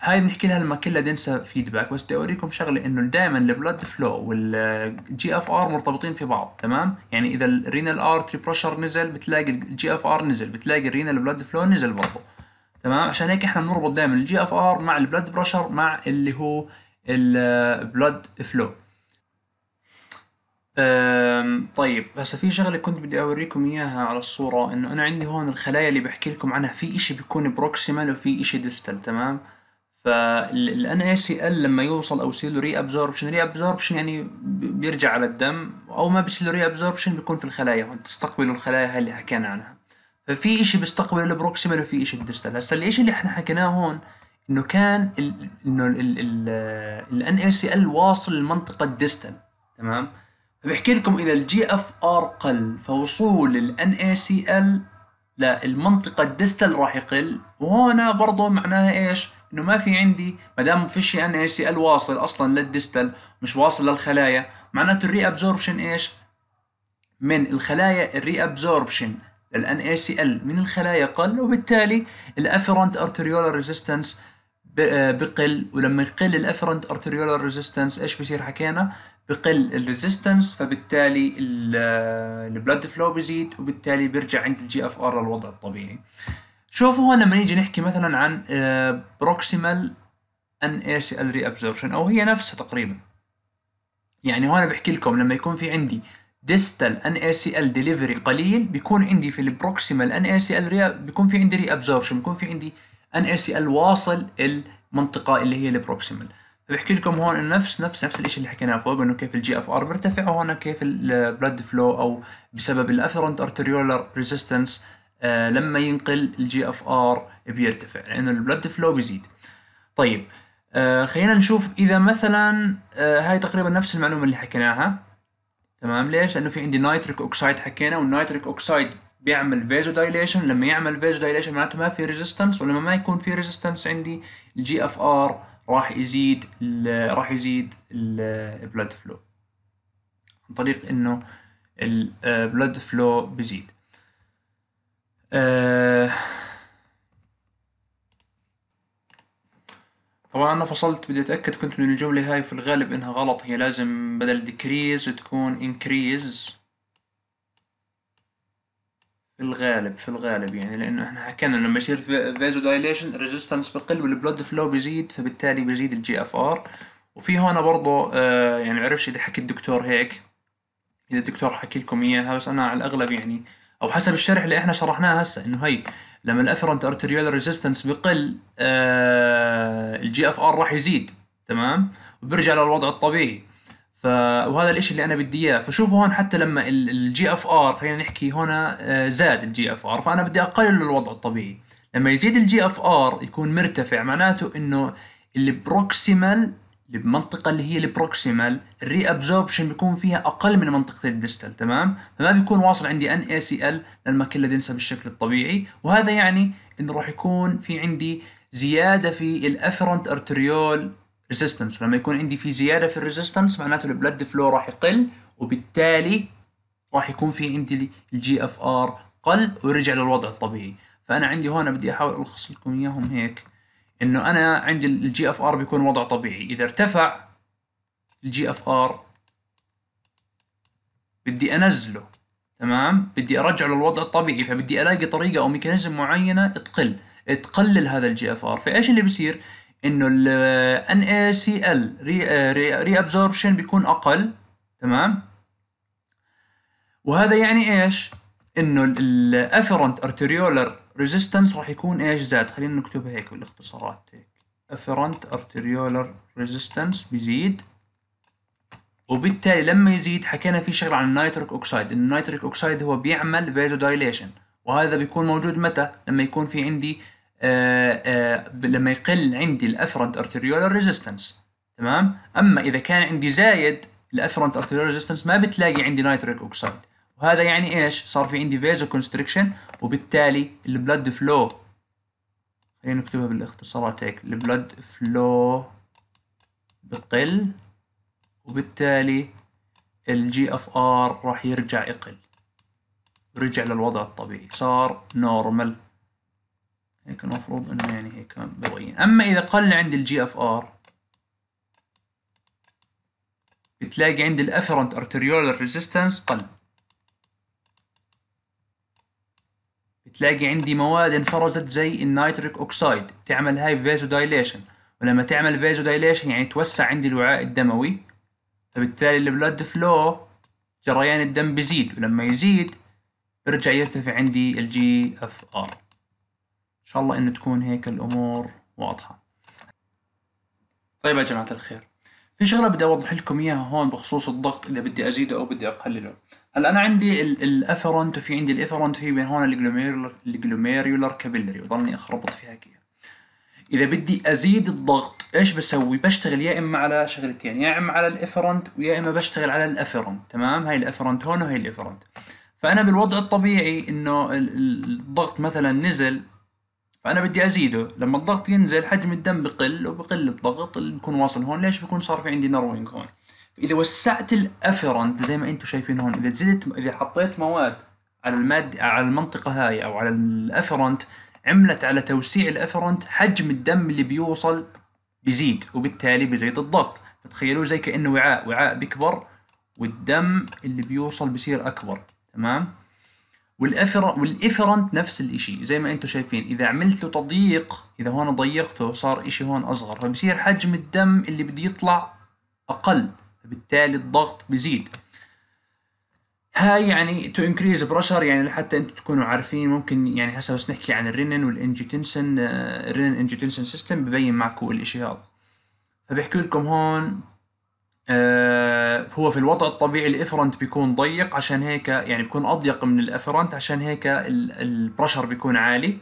هاي بنحكي لها لما كلها دنسة فيدباك بس بدي اوريكم شغله انه دائما البلد فلو والجي اف ار مرتبطين في بعض تمام يعني اذا الرينال ارتري بريشر نزل بتلاقي الجي اف ار نزل بتلاقي الرينال بلد فلو نزل برضه تمام عشان هيك احنا بنربط دائما الجي اف ار مع البلد بريشر مع اللي هو البلد فلو طيب هسه في شغله كنت بدي اوريكم اياها على الصوره انه انا عندي هون الخلايا اللي بحكي لكم عنها في اشي بيكون بروكسيمال وفي اشي ديستال تمام فالان اي سي ال لما يوصل او يصير له ري ابزوربشن ري ابزوربشن يعني بيرجع على الدم او ما بيصير له ري ابزوربشن بيكون في الخلايا هون تستقبل الخلايا هاي اللي حكينا عنها ففي شيء بيستقبل البروكسيمال وفي شيء الديستال هسا الشيء اللي احنا حكيناه هون انه كان انه الان اي سي ال واصل للمنطقه الديستال تمام فبحكي لكم اذا الجي اف ار قل فوصول الان اي سي ال للمنطقه الديستال راح يقل وهنا برضه معناها ايش؟ انه ما في عندي ما دام فيش ان اي سي ال واصل اصلا للديستال مش واصل للخلايا معناته الري ابزوربشن ايش؟ من الخلايا الري ابزوربشن الان اي سي ال من الخلايا قل وبالتالي الافرنت ارتريولار ريزيستنس آه، بقل ولما يقل الافرنت ارتريولار ريزيستنس ايش بصير حكينا؟ بقل الريزيستنس فبالتالي البلد فلو بزيد وبالتالي بيرجع عند الجي اف ار للوضع الطبيعي. شوفوا هون لما نيجي نحكي مثلا عن بروكسيمال ان اي سي ال ري ابزوربشن او هي نفسها تقريبا يعني هون بحكي لكم لما يكون في عندي ديستال ان اي سي ال ديليفري قليل بيكون عندي في البروكسيمال ان اي سي ال بيكون في عندي ري ابزوربشن بيكون في عندي ان اي سي ال واصل المنطقه اللي هي البروكسيمال بحكي لكم هون انه نفس نفس نفس الشيء اللي حكيناه فوق انه كيف الجي اف ار مرتفع وهون كيف البلد فلو او بسبب الافرنت ارتريولر ريزيستنس آه لما ينقل الجي اف ار بيرتفع لانه البلد فلو بيزيد طيب آه خلينا نشوف اذا مثلا آه هاي تقريبا نفس المعلومه اللي حكيناها تمام ليش لانه في عندي نايتريك اوكسايد حكينا والنايتريك اوكسايد بيعمل فيزو دايليشن لما يعمل فيزو دايليشن معناته ما في ريزيستنس ولما ما يكون في ريزيستنس عندي الجي اف ار راح يزيد راح يزيد البلد فلو آه، عن طريق انه البلد فلو آه، بيزيد آه، طبعا انا فصلت بدي اتاكد كنت من الجمله هاي في الغالب انها غلط هي لازم بدل decrease تكون increase في الغالب في الغالب يعني لانه احنا حكينا لما يصير فيزو دايليشن الريزيستنس بقل والبلود فلو بيزيد فبالتالي بيزيد الجي اف ار وفي هون برضه آه، يعني عرفش اذا حكي الدكتور هيك اذا الدكتور حكي لكم اياها بس انا على الاغلب يعني او حسب الشرح اللي احنا شرحناه هسه انه هي لما الافرنت ارتريال ريزيستنس بقل آه الجي اف ار راح يزيد تمام وبرجع للوضع الطبيعي ف وهذا الشيء اللي انا بدي اياه فشوفوا هون حتى لما الجي اف ار خلينا نحكي هنا آه، زاد الجي اف ار فانا بدي اقلل الوضع الطبيعي لما يزيد الجي اف ار يكون مرتفع معناته انه البروكسيمال المنطقة اللي هي البروكسيمال الري ابزوربشن بيكون فيها اقل من منطقة الديستال تمام فما بيكون واصل عندي ان اي سي ال للماكيلا دنسة بالشكل الطبيعي وهذا يعني انه راح يكون في عندي زيادة في الافرنت ارتريول ريزيستنس لما يكون عندي في زيادة في الريزيستنس معناته البلد فلو راح يقل وبالتالي راح يكون في عندي الجي اف ار قل ورجع للوضع الطبيعي فانا عندي هون بدي احاول الخص لكم اياهم هيك انه انا عندي الجي اف ار بيكون وضع طبيعي اذا ارتفع الجي اف ار بدي انزله تمام بدي ارجعه للوضع الطبيعي فبدي الاقي طريقه او ميكانيزم معينه تقل تقلل هذا الجي اف ار فايش اللي بصير انه ال ان اي سي ال ري ابزوربشن بيكون اقل تمام وهذا يعني ايش انه الافرنت ارتريولر resistance راح يكون ايش زاد خلينا نكتبها هيك بالاختصارات هيك افرنت arteriolar resistance بيزيد وبالتالي لما يزيد حكينا في شغله عن النيتريك اوكسايد النيتريك اوكسايد هو بيعمل فازو دايليشن وهذا بيكون موجود متى لما يكون في عندي آآ آه، آآ آه، لما يقل عندي الافرنت ارتريولار ريزيستنس تمام اما اذا كان عندي زايد الافرنت ارتريولار ريزيستنس ما بتلاقي عندي نيتريك اوكسايد وهذا يعني ايش صار في عندي فيزو كونستريكشن وبالتالي البلد فلو خلينا نكتبها بالاختصارات هيك البلد فلو بقل وبالتالي الجي اف ار راح يرجع يقل رجع للوضع الطبيعي صار نورمال هيك المفروض انه يعني هيك ببين اما اذا قل عند الجي اف ار بتلاقي عند الافرنت ارتريولر ريزيستنس قل تلاقي عندي مواد انفرزت زي النيتريك اوكسايد تعمل هاي فيزو دايليشن ولما تعمل فيزو دايليشن يعني توسع عندي الوعاء الدموي فبالتالي البلد فلو جريان الدم بيزيد ولما يزيد برجع يرتفع عندي الجي اف ار ان شاء الله انه تكون هيك الامور واضحه طيب يا جماعه الخير في شغله بدي اوضح لكم اياها هون بخصوص الضغط اذا بدي ازيده او بدي اقلله هلا انا عندي الافرنت وفي عندي الافرنت في بين هون الجلوميرولر الجلوميرولر كابيلري وضلني اخربط فيها كثير اذا بدي ازيد الضغط ايش بسوي بشتغل يا اما على شغلتين يا اما على الافرنت ويا اما بشتغل على الافرنت تمام هاي الافرنت هون وهي الافرنت فانا بالوضع الطبيعي انه الضغط مثلا نزل فانا بدي ازيده لما الضغط ينزل حجم الدم بقل وبقل الضغط اللي بكون واصل هون ليش بكون صار في عندي نروينج هون اذا وسعت الافرنت زي ما انتم شايفين هون اذا زدت اذا حطيت مواد على الماده على المنطقه هاي او على الافرنت عملت على توسيع الافرنت حجم الدم اللي بيوصل بيزيد وبالتالي بيزيد الضغط فتخيلوه زي كانه وعاء وعاء بيكبر والدم اللي بيوصل بيصير اكبر تمام والافر والافرنت نفس الشيء زي ما انتم شايفين اذا عملت له تضييق اذا هون ضيقته صار شيء هون اصغر فبصير حجم الدم اللي بده يطلع اقل بالتالي الضغط بيزيد هاي يعني تو انكريز بريشر يعني لحتى انتم تكونوا عارفين ممكن يعني هسه بس نحكي عن الرنن والانجيوتنسن آه، الرنن انجيوتنسن سيستم ببين معكم الاشي هذا فبحكي لكم هون آه، هو في الوضع الطبيعي الافرنت بيكون ضيق عشان هيك يعني بيكون اضيق من الافرنت عشان هيك البريشر بيكون عالي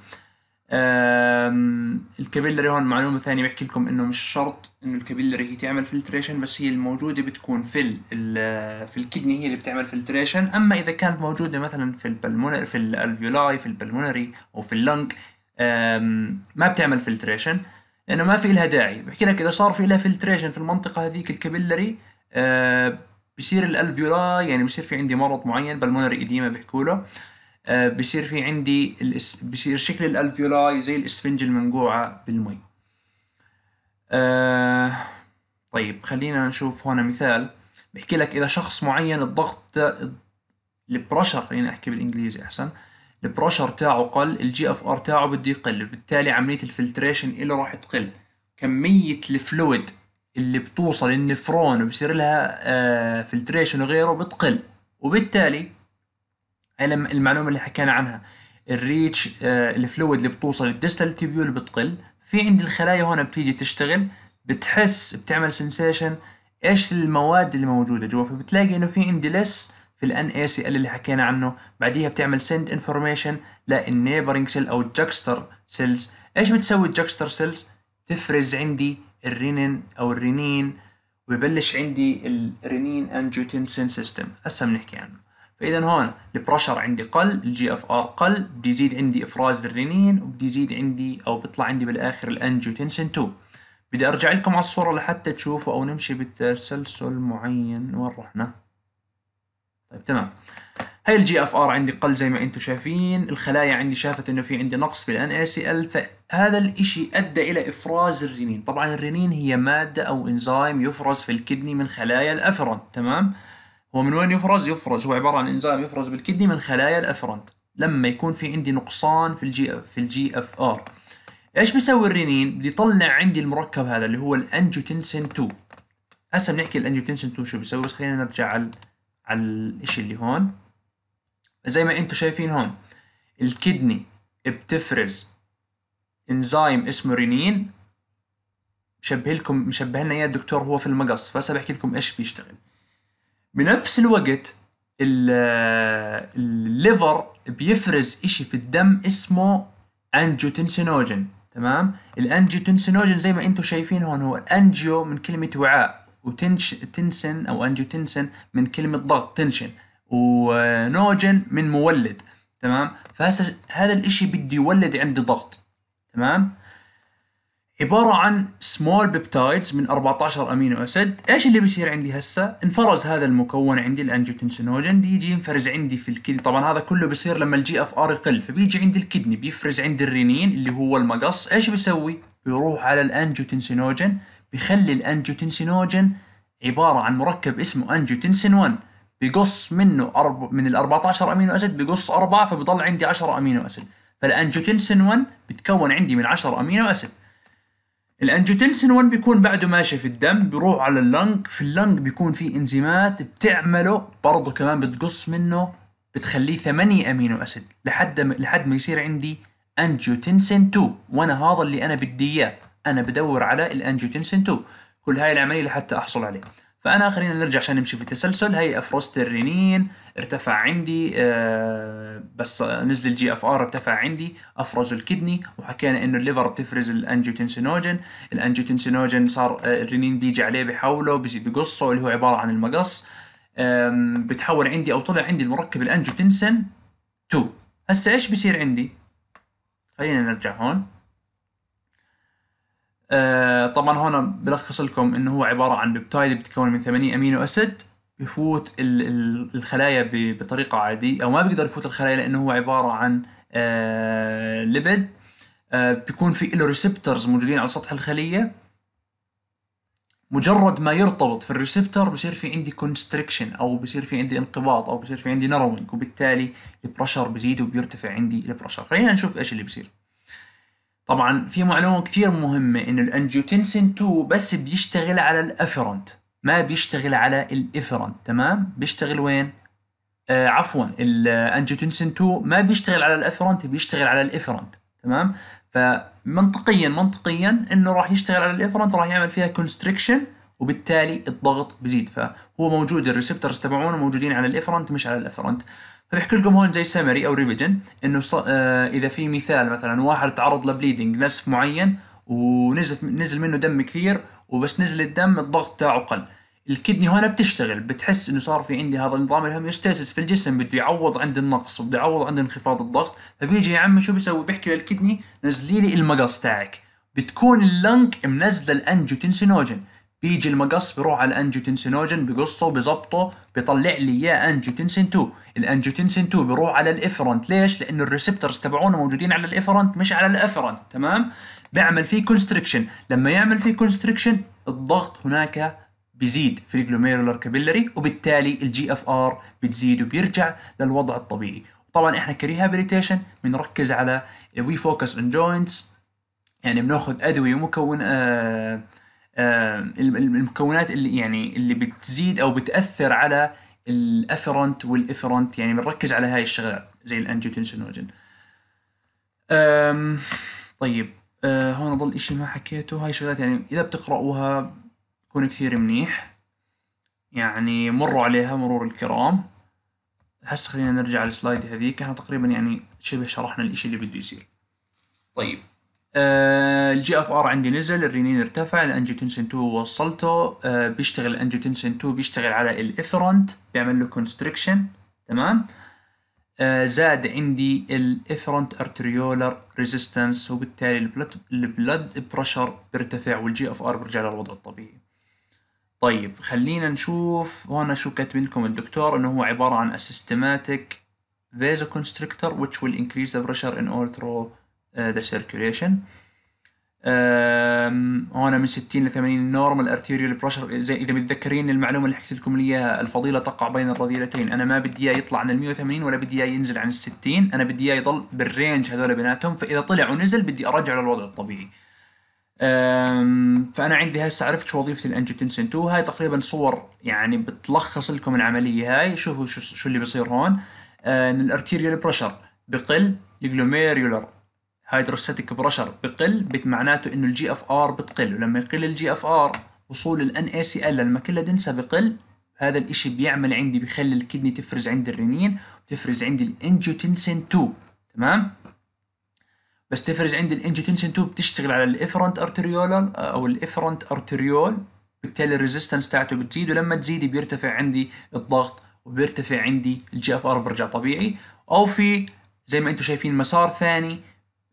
الكابيلري هون معلومة ثانية بحكي لكم انه مش شرط انه الكابيلري هي تعمل فلتريشن بس هي الموجودة بتكون في في الكدني هي اللي بتعمل فلتريشن اما اذا كانت موجودة مثلا في البلمون في الالفيولاي في البلمونري او في اللنك ما بتعمل فلتريشن لانه ما في لها داعي بحكي لك اذا صار في لها فلتريشن في المنطقة هذيك الكابيلري آه، بصير الالفيولاي يعني بصير في عندي مرض معين بالمونري اديما بيحكوا له آه، بصير في عندي الاس... بصير شكل الالفيولاي زي الاسفنج المنقوعه بالمي آه، طيب خلينا نشوف هنا مثال بحكي لك اذا شخص معين الضغط البرشر خلينا احكي بالانجليزي احسن البرشر تاعه قل الجي اف ار تاعه بده يقل بالتالي عمليه الفلتريشن له راح تقل كميه الفلويد اللي بتوصل النفرون وبصير لها آه، فلتريشن وغيره بتقل وبالتالي انا المعلومه اللي حكينا عنها الريتش آه، الفلويد اللي بتوصل الديستال تيبيول بتقل في عندي الخلايا هون بتيجي تشتغل بتحس بتعمل سنسيشن ايش المواد اللي موجوده جوا فبتلاقي انه في عندي لس في الان اي سي ال اللي حكينا عنه بعديها بتعمل سند انفورميشن للنيبرنج سيل او الجاكستر سيلز ايش بتسوي الجاكستر سيلز تفرز عندي الرينين او الرينين ويبلش عندي الرينين انجيوتنسين سيستم هسه بنحكي عنه فاذا هون البرشر عندي قل الجي اف ار قل بدي يزيد عندي افراز الرنين وبدي يزيد عندي او بيطلع عندي بالاخر الانجيوتنسين 2 بدي ارجع لكم على الصوره لحتى تشوفوا او نمشي بالتسلسل معين وين رحنا طيب تمام هاي الجي اف ار عندي قل زي ما انتم شايفين الخلايا عندي شافت انه في عندي نقص في الان اي سي ال فهذا الاشي ادى الى افراز الرنين طبعا الرنين هي ماده او انزيم يفرز في الكدني من خلايا الافرن تمام هو من وين يفرز؟ يفرز هو عبارة عن إنزيم يفرز بالكدني من خلايا الأفرنت لما يكون في عندي نقصان في الجي في الجي اف ار ايش بيسوي الرينين؟ بده يطلع عندي المركب هذا اللي هو الانجوتنسين 2 هسه بنحكي الانجوتنسين 2 شو بيسوي بس خلينا نرجع على على الشيء اللي هون زي ما انتم شايفين هون الكدني بتفرز انزيم اسمه رينين مشبه لكم مشبه لنا اياه الدكتور هو في المقص فهسه بحكي لكم ايش بيشتغل بنفس الوقت الليفر بيفرز اشي في الدم اسمه انجيوتنسينوجن تمام الانجيوتنسينوجن زي ما انتم شايفين هون هو انجيو من كلمه وعاء وتنسن او انجيوتنسن من كلمه ضغط تنشن ونوجن من مولد تمام فهذا الشيء الاشي بده يولد عندي ضغط تمام عبارة عن سمول بيبتايدز من 14 امينو اسيد، ايش اللي بيصير عندي هسه؟ انفرز هذا المكون عندي الانجوتنسينوجن يجي ينفرز عندي في الكدني، طبعا هذا كله بيصير لما الجي اف ار يقل، فبيجي عندي الكدني بيفرز عندي الرينين اللي هو المقص، ايش بيسوي؟ بيروح على الانجوتنسينوجن بيخلي الانجوتنسينوجن عبارة عن مركب اسمه انجيوتنسين 1 بيقص منه أرب... من ال 14 امينو اسيد بيقص أربعة فبيضل عندي 10 امينو اسيد، فالانجيوتنسين 1 بتكون عندي من 10 امينو اسيد. الانجوتنسين 1 بيكون بعده ماشي في الدم بيروح على اللنج في اللنج بيكون في انزيمات بتعمله برضه كمان بتقص منه بتخليه 8 امينو اسيد لحد ما لحد ما يصير عندي انجوتنسين 2 وانا هذا اللي انا بدي اياه انا بدور على الانجوتنسين 2 كل هاي العمليه لحتى احصل عليه فانا خلينا نرجع عشان نمشي في التسلسل هي افروست الرينين ارتفع عندي آه بس نزل الجي اف ار ارتفع عندي افرز الكدني وحكينا انه الليفر بتفرز الانجيوتنسينوجين الانجيوتنسينوجين صار آه، الرينين بيجي عليه بحوله بقصه اللي هو عباره عن المقص بتحول عندي او طلع عندي المركب الانجيوتنسن 2 هسه ايش بصير عندي خلينا نرجع هون آه، طبعا هنا بلخص لكم انه هو عباره عن بيبتايد بيتكون من 80 امينو اسيد بفوت الخلايا بطريقه عاديه او ما بيقدر يفوت الخلايا لانه هو عباره عن آه، ليبيد آه، بيكون في له ريسبتورز موجودين على سطح الخليه مجرد ما يرتبط في الريسبتور بصير في عندي كونستريكشن او بصير في عندي انقباض او بصير في عندي نروينج وبالتالي البرشر بزيد وبيرتفع عندي البرشر خلينا نشوف ايش اللي بصير طبعا في معلومة كثير مهمة انه الأنجيوتنسين 2 بس بيشتغل على الأفرنت ما بيشتغل على الإفرنت تمام بيشتغل وين؟ آه عفوا الأنجيوتنسين 2 ما بيشتغل على الأفرنت بيشتغل على الإفرنت تمام فمنطقيا منطقيا إنه راح يشتغل على الإفرنت راح يعمل فيها كونستريكشن وبالتالي الضغط بزيد فهو موجود الريسبترز تبعونه موجودين على الافرنت مش على الافرنت فبيحكي لكم هون زي سمري او ريفيجن انه ص... آه اذا في مثال مثلا واحد تعرض لبليدنج نزف معين ونزل نزل منه دم كثير وبس نزل الدم الضغط تاعه قل الكدني هون بتشتغل بتحس انه صار في عندي هذا النظام الهوميوستاسيس في الجسم بده يعوض عند النقص بده يعوض عند انخفاض الضغط فبيجي يا عمي شو بيسوي بيحكي للكدني نزلي لي المقص تاعك بتكون اللنك منزله الانجوتنسينوجين بيجي المقص بروح على الانجيوتنسينوجن بقصه بظبطه بيطلع لي اياه انجيوتنسين 2 الانجيوتنسين 2 بروح على الافرنت ليش لانه الريسبتورز تبعونا موجودين على الافرنت مش على الافرنت تمام بيعمل فيه كونستريكشن لما يعمل فيه كونستريكشن الضغط هناك بيزيد في الجلوميرولار كابيلري وبالتالي الجي اف ار بتزيد وبيرجع للوضع الطبيعي طبعا احنا كريهابيليتيشن بنركز على وي فوكس اون جوينتس يعني بناخذ ادويه ومكون آه آه، المكونات اللي يعني اللي بتزيد او بتاثر على الافرنت والافرنت يعني بنركز على هاي الشغلات زي الانجيوتنسينوجين طيب أه هون ظل اشي ما حكيته هاي شغلات يعني اذا بتقرأوها بكون كثير منيح يعني مروا عليها مرور الكرام هسه خلينا نرجع للسلايد هذيك احنا تقريبا يعني شبه شرحنا الاشي اللي بده يصير طيب آه، الجي اف ار عندي نزل الرينين ارتفع الانجيوتنسين 2 وصلته آه، بيشتغل الانجيوتنسين 2 بيشتغل على الافرنت بيعمل له كونستريكشن تمام آه، زاد عندي الافرنت ارتريولر ريزيستنس وبالتالي البلد البلد بريشر بيرتفع والجي اف ار بيرجع للوضع الطبيعي طيب خلينا نشوف هون شو كاتبين لكم الدكتور انه هو عباره عن a systematic vasoconstrictor which will increase the pressure in all through ذا uh, سيركيوليشن um, هنا من 60 ل 80 نورمال ارتيريال بريشر زي اذا متذكرين المعلومه اللي حكيت لكم اياها الفضيله تقع بين الرذيلتين انا ما بدي اياه يطلع عن ال 180 ولا بدي اياه ينزل عن ال 60 انا بدي اياه يضل بالرينج هذول بيناتهم فاذا طلع ونزل بدي ارجعه للوضع الطبيعي um, فانا عندي هسه عرفت شو وظيفه الانجيوتنسين 2 هاي تقريبا صور يعني بتلخص لكم العمليه هاي شوفوا شو اللي بيصير هون uh, ان الارتيريال بريشر بقل الجلوميريولر هيدروستاتيك بريشر بقل معناته انه الجي اف ار بتقل ولما يقل الجي اف ار وصول الان اي سي ال للماكله دنسه بقل هذا الاشي بيعمل عندي بخلي الكدني تفرز عندي الرنين وتفرز عندي الانجوتنسين 2 تمام بس تفرز عندي الانجوتنسين 2 بتشتغل على الافرنت ارتريول آه، او الافرنت ارتريول بالتالي الريزيستنس تاعته بتزيد ولما تزيد بيرتفع عندي الضغط وبيرتفع عندي الجي اف ار برجع طبيعي او في زي ما انتم شايفين مسار ثاني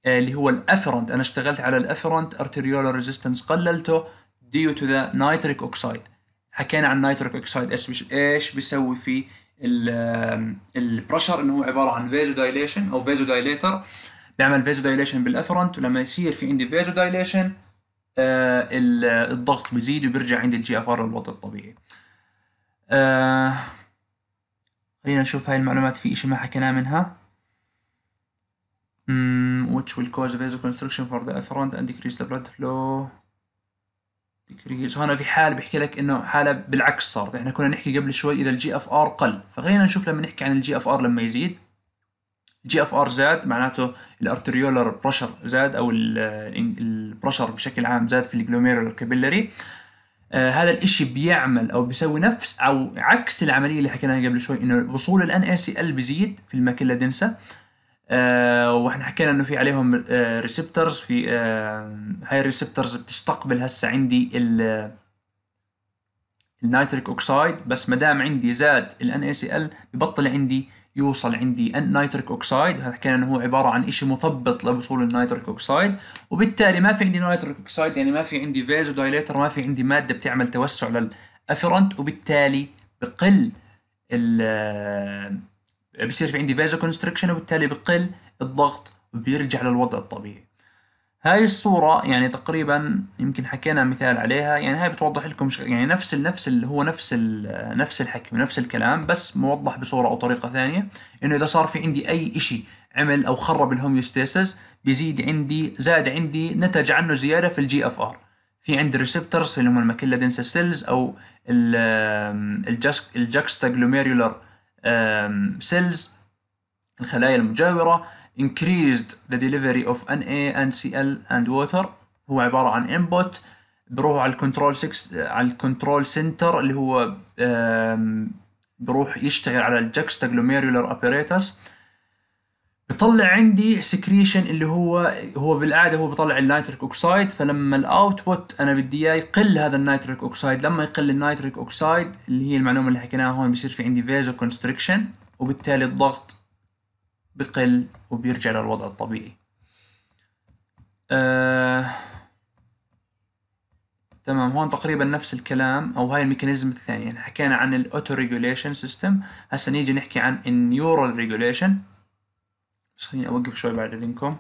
آه، اللي هو الافرنت انا اشتغلت على الافرنت ارتريولار ريزيستنس قللته ديو تو ذا نايتريك اوكسايد حكينا عن نايتريك اوكسايد ايش ايش بيسوي في البرشر انه هو عباره عن فيزو دايليشن او فيزو دايليتر بيعمل فيزو دايليشن بالافرنت ولما يصير في عندي فيزو دايليشن آه الضغط بيزيد وبيرجع عند الجي اف ار للوضع الطبيعي آه خلينا نشوف هاي المعلومات في اشي ما حكيناه منها which will cause vasoconstriction for the afferent and decrease the blood flow decrease هنا في حال بحكي لك انه حاله بالعكس صارت احنا كنا نحكي قبل شوي اذا الجي اف ار قل فخلينا نشوف لما نحكي عن الجي اف ار لما يزيد جي اف ار زاد معناته الارتريولر بريشر زاد او البريشر بشكل عام زاد في الجلوميرولر كابيلاري آه هذا الاشي بيعمل او بيسوي نفس او عكس العمليه اللي حكيناها قبل شوي انه وصول الان اي سي ال بيزيد في الماكيلا دنسه آه، واحنا حكينا انه في عليهم ريسبترز آه، في آه، هاي الريسبترز بتستقبل هسه عندي ال النيتريك اوكسايد بس ما دام عندي زاد ال اي سي ال ببطل عندي يوصل عندي ان نيتريك اوكسايد هذا حكينا انه هو عباره عن شيء مثبط لوصول النيتريك اوكسايد وبالتالي ما في عندي نيتريك اوكسايد يعني ما في عندي فيزو دايليتر ما في عندي ماده بتعمل توسع للافرنت وبالتالي بقل ال بصير في عندي فازا كونستركشن وبالتالي بقل الضغط وبيرجع للوضع الطبيعي هاي الصورة يعني تقريبا يمكن حكينا مثال عليها يعني هاي بتوضح لكم يعني نفس نفس اللي هو نفس نفس الحكي ونفس الكلام بس موضح بصورة أو طريقة ثانية إنه إذا صار في عندي أي إشي عمل أو خرب الهوميوستاسيس بيزيد عندي زاد عندي نتج عنه زيادة في الجي اف ار في عندي ريسبتورز اللي هم الماكيلا دنسا سيلز أو الجاكستا جلوميرولار سيلز um, الخلايا المجاورة increased the delivery of Na and Cl and water هو عبارة عن input بروح على الكنترول 6 على الكنترول سنتر اللي هو um, بروح يشتغل على الجكستاجلوميرولر جلوميرولار ابيريتس بطلع عندي سكريشن اللي هو هو بالعاده هو بيطلع النيتريك اوكسايد فلما الاوتبوت انا بدي اياه يقل هذا النيتريك اوكسايد لما يقل النيتريك اوكسايد اللي هي المعلومه اللي حكيناها هون بصير في عندي فيزو كونستريكشن وبالتالي الضغط بقل وبيرجع للوضع الطبيعي آه... تمام هون تقريبا نفس الكلام او هاي الميكانيزم الثانيه يعني حكينا عن الاوتو ريجوليشن سيستم هسه نيجي نحكي عن النيورال ريجوليشن بس خليني أوقف شوي بعد إذنكم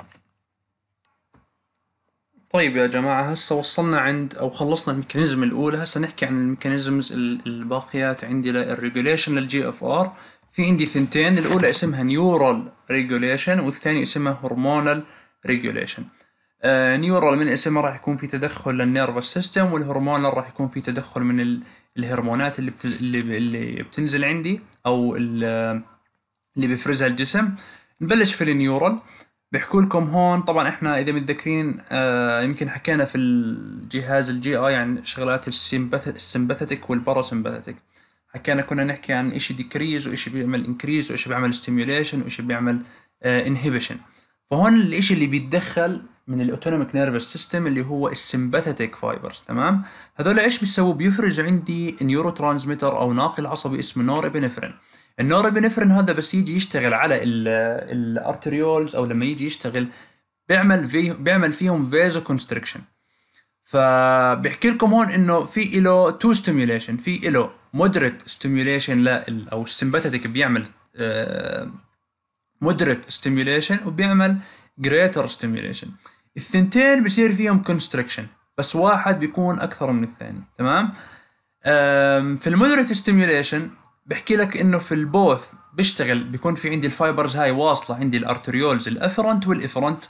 طيب يا جماعة هسا وصلنا عند أو خلصنا الميكانيزم الأولى هسا نحكي عن الميكانيزمز الباقيات عندي للريجوليشن للجي اف ار في عندي ثنتين الأولى اسمها نيورال ريجوليشن والثانية اسمها هرمونال ريجوليشن نيورال من اسمها راح يكون في تدخل للنيرفس سيستم والهرمونال راح يكون في تدخل من الهرمونات اللي, بتل... اللي بتنزل عندي أو اللي بيفرزها الجسم نبلش في النيورال بيحكوا لكم هون طبعا احنا اذا متذكرين آه يمكن حكينا في الجهاز الجي اي عن شغلات السمباثيك والباراسمباثيك حكينا كنا نحكي عن اشي ديكريز واشي بيعمل انكريز واشي بيعمل ستيميوليشن واشي بيعمل آه انهبيشن فهون الاشي اللي بيتدخل من الاوتونوميك نيرفس سيستم اللي هو السمباثيك فايبرز تمام هذول ايش بيسووا بيفرز عندي نيورو ترانسميتر او ناقل عصبي اسمه نور ابنفرين النوربينفرين هذا بس يجي يشتغل على الارتريولز او لما يجي يشتغل بيعمل فيه بيعمل فيهم فيزو كونستركشن فبيحكي لكم هون انه في له تو ستيميوليشن في له مودريت ستيميوليشن لا او السمباتيك بيعمل مودريت آه، ستيميوليشن وبيعمل جريتر ستيميوليشن الثنتين بصير فيهم كونستريكشن بس واحد بيكون اكثر من الثاني تمام في المودريت ستيميوليشن بحكي لك انه في البوث بشتغل بيكون في عندي الفايبرز هاي واصله عندي الارتريولز الافرنت والافرنت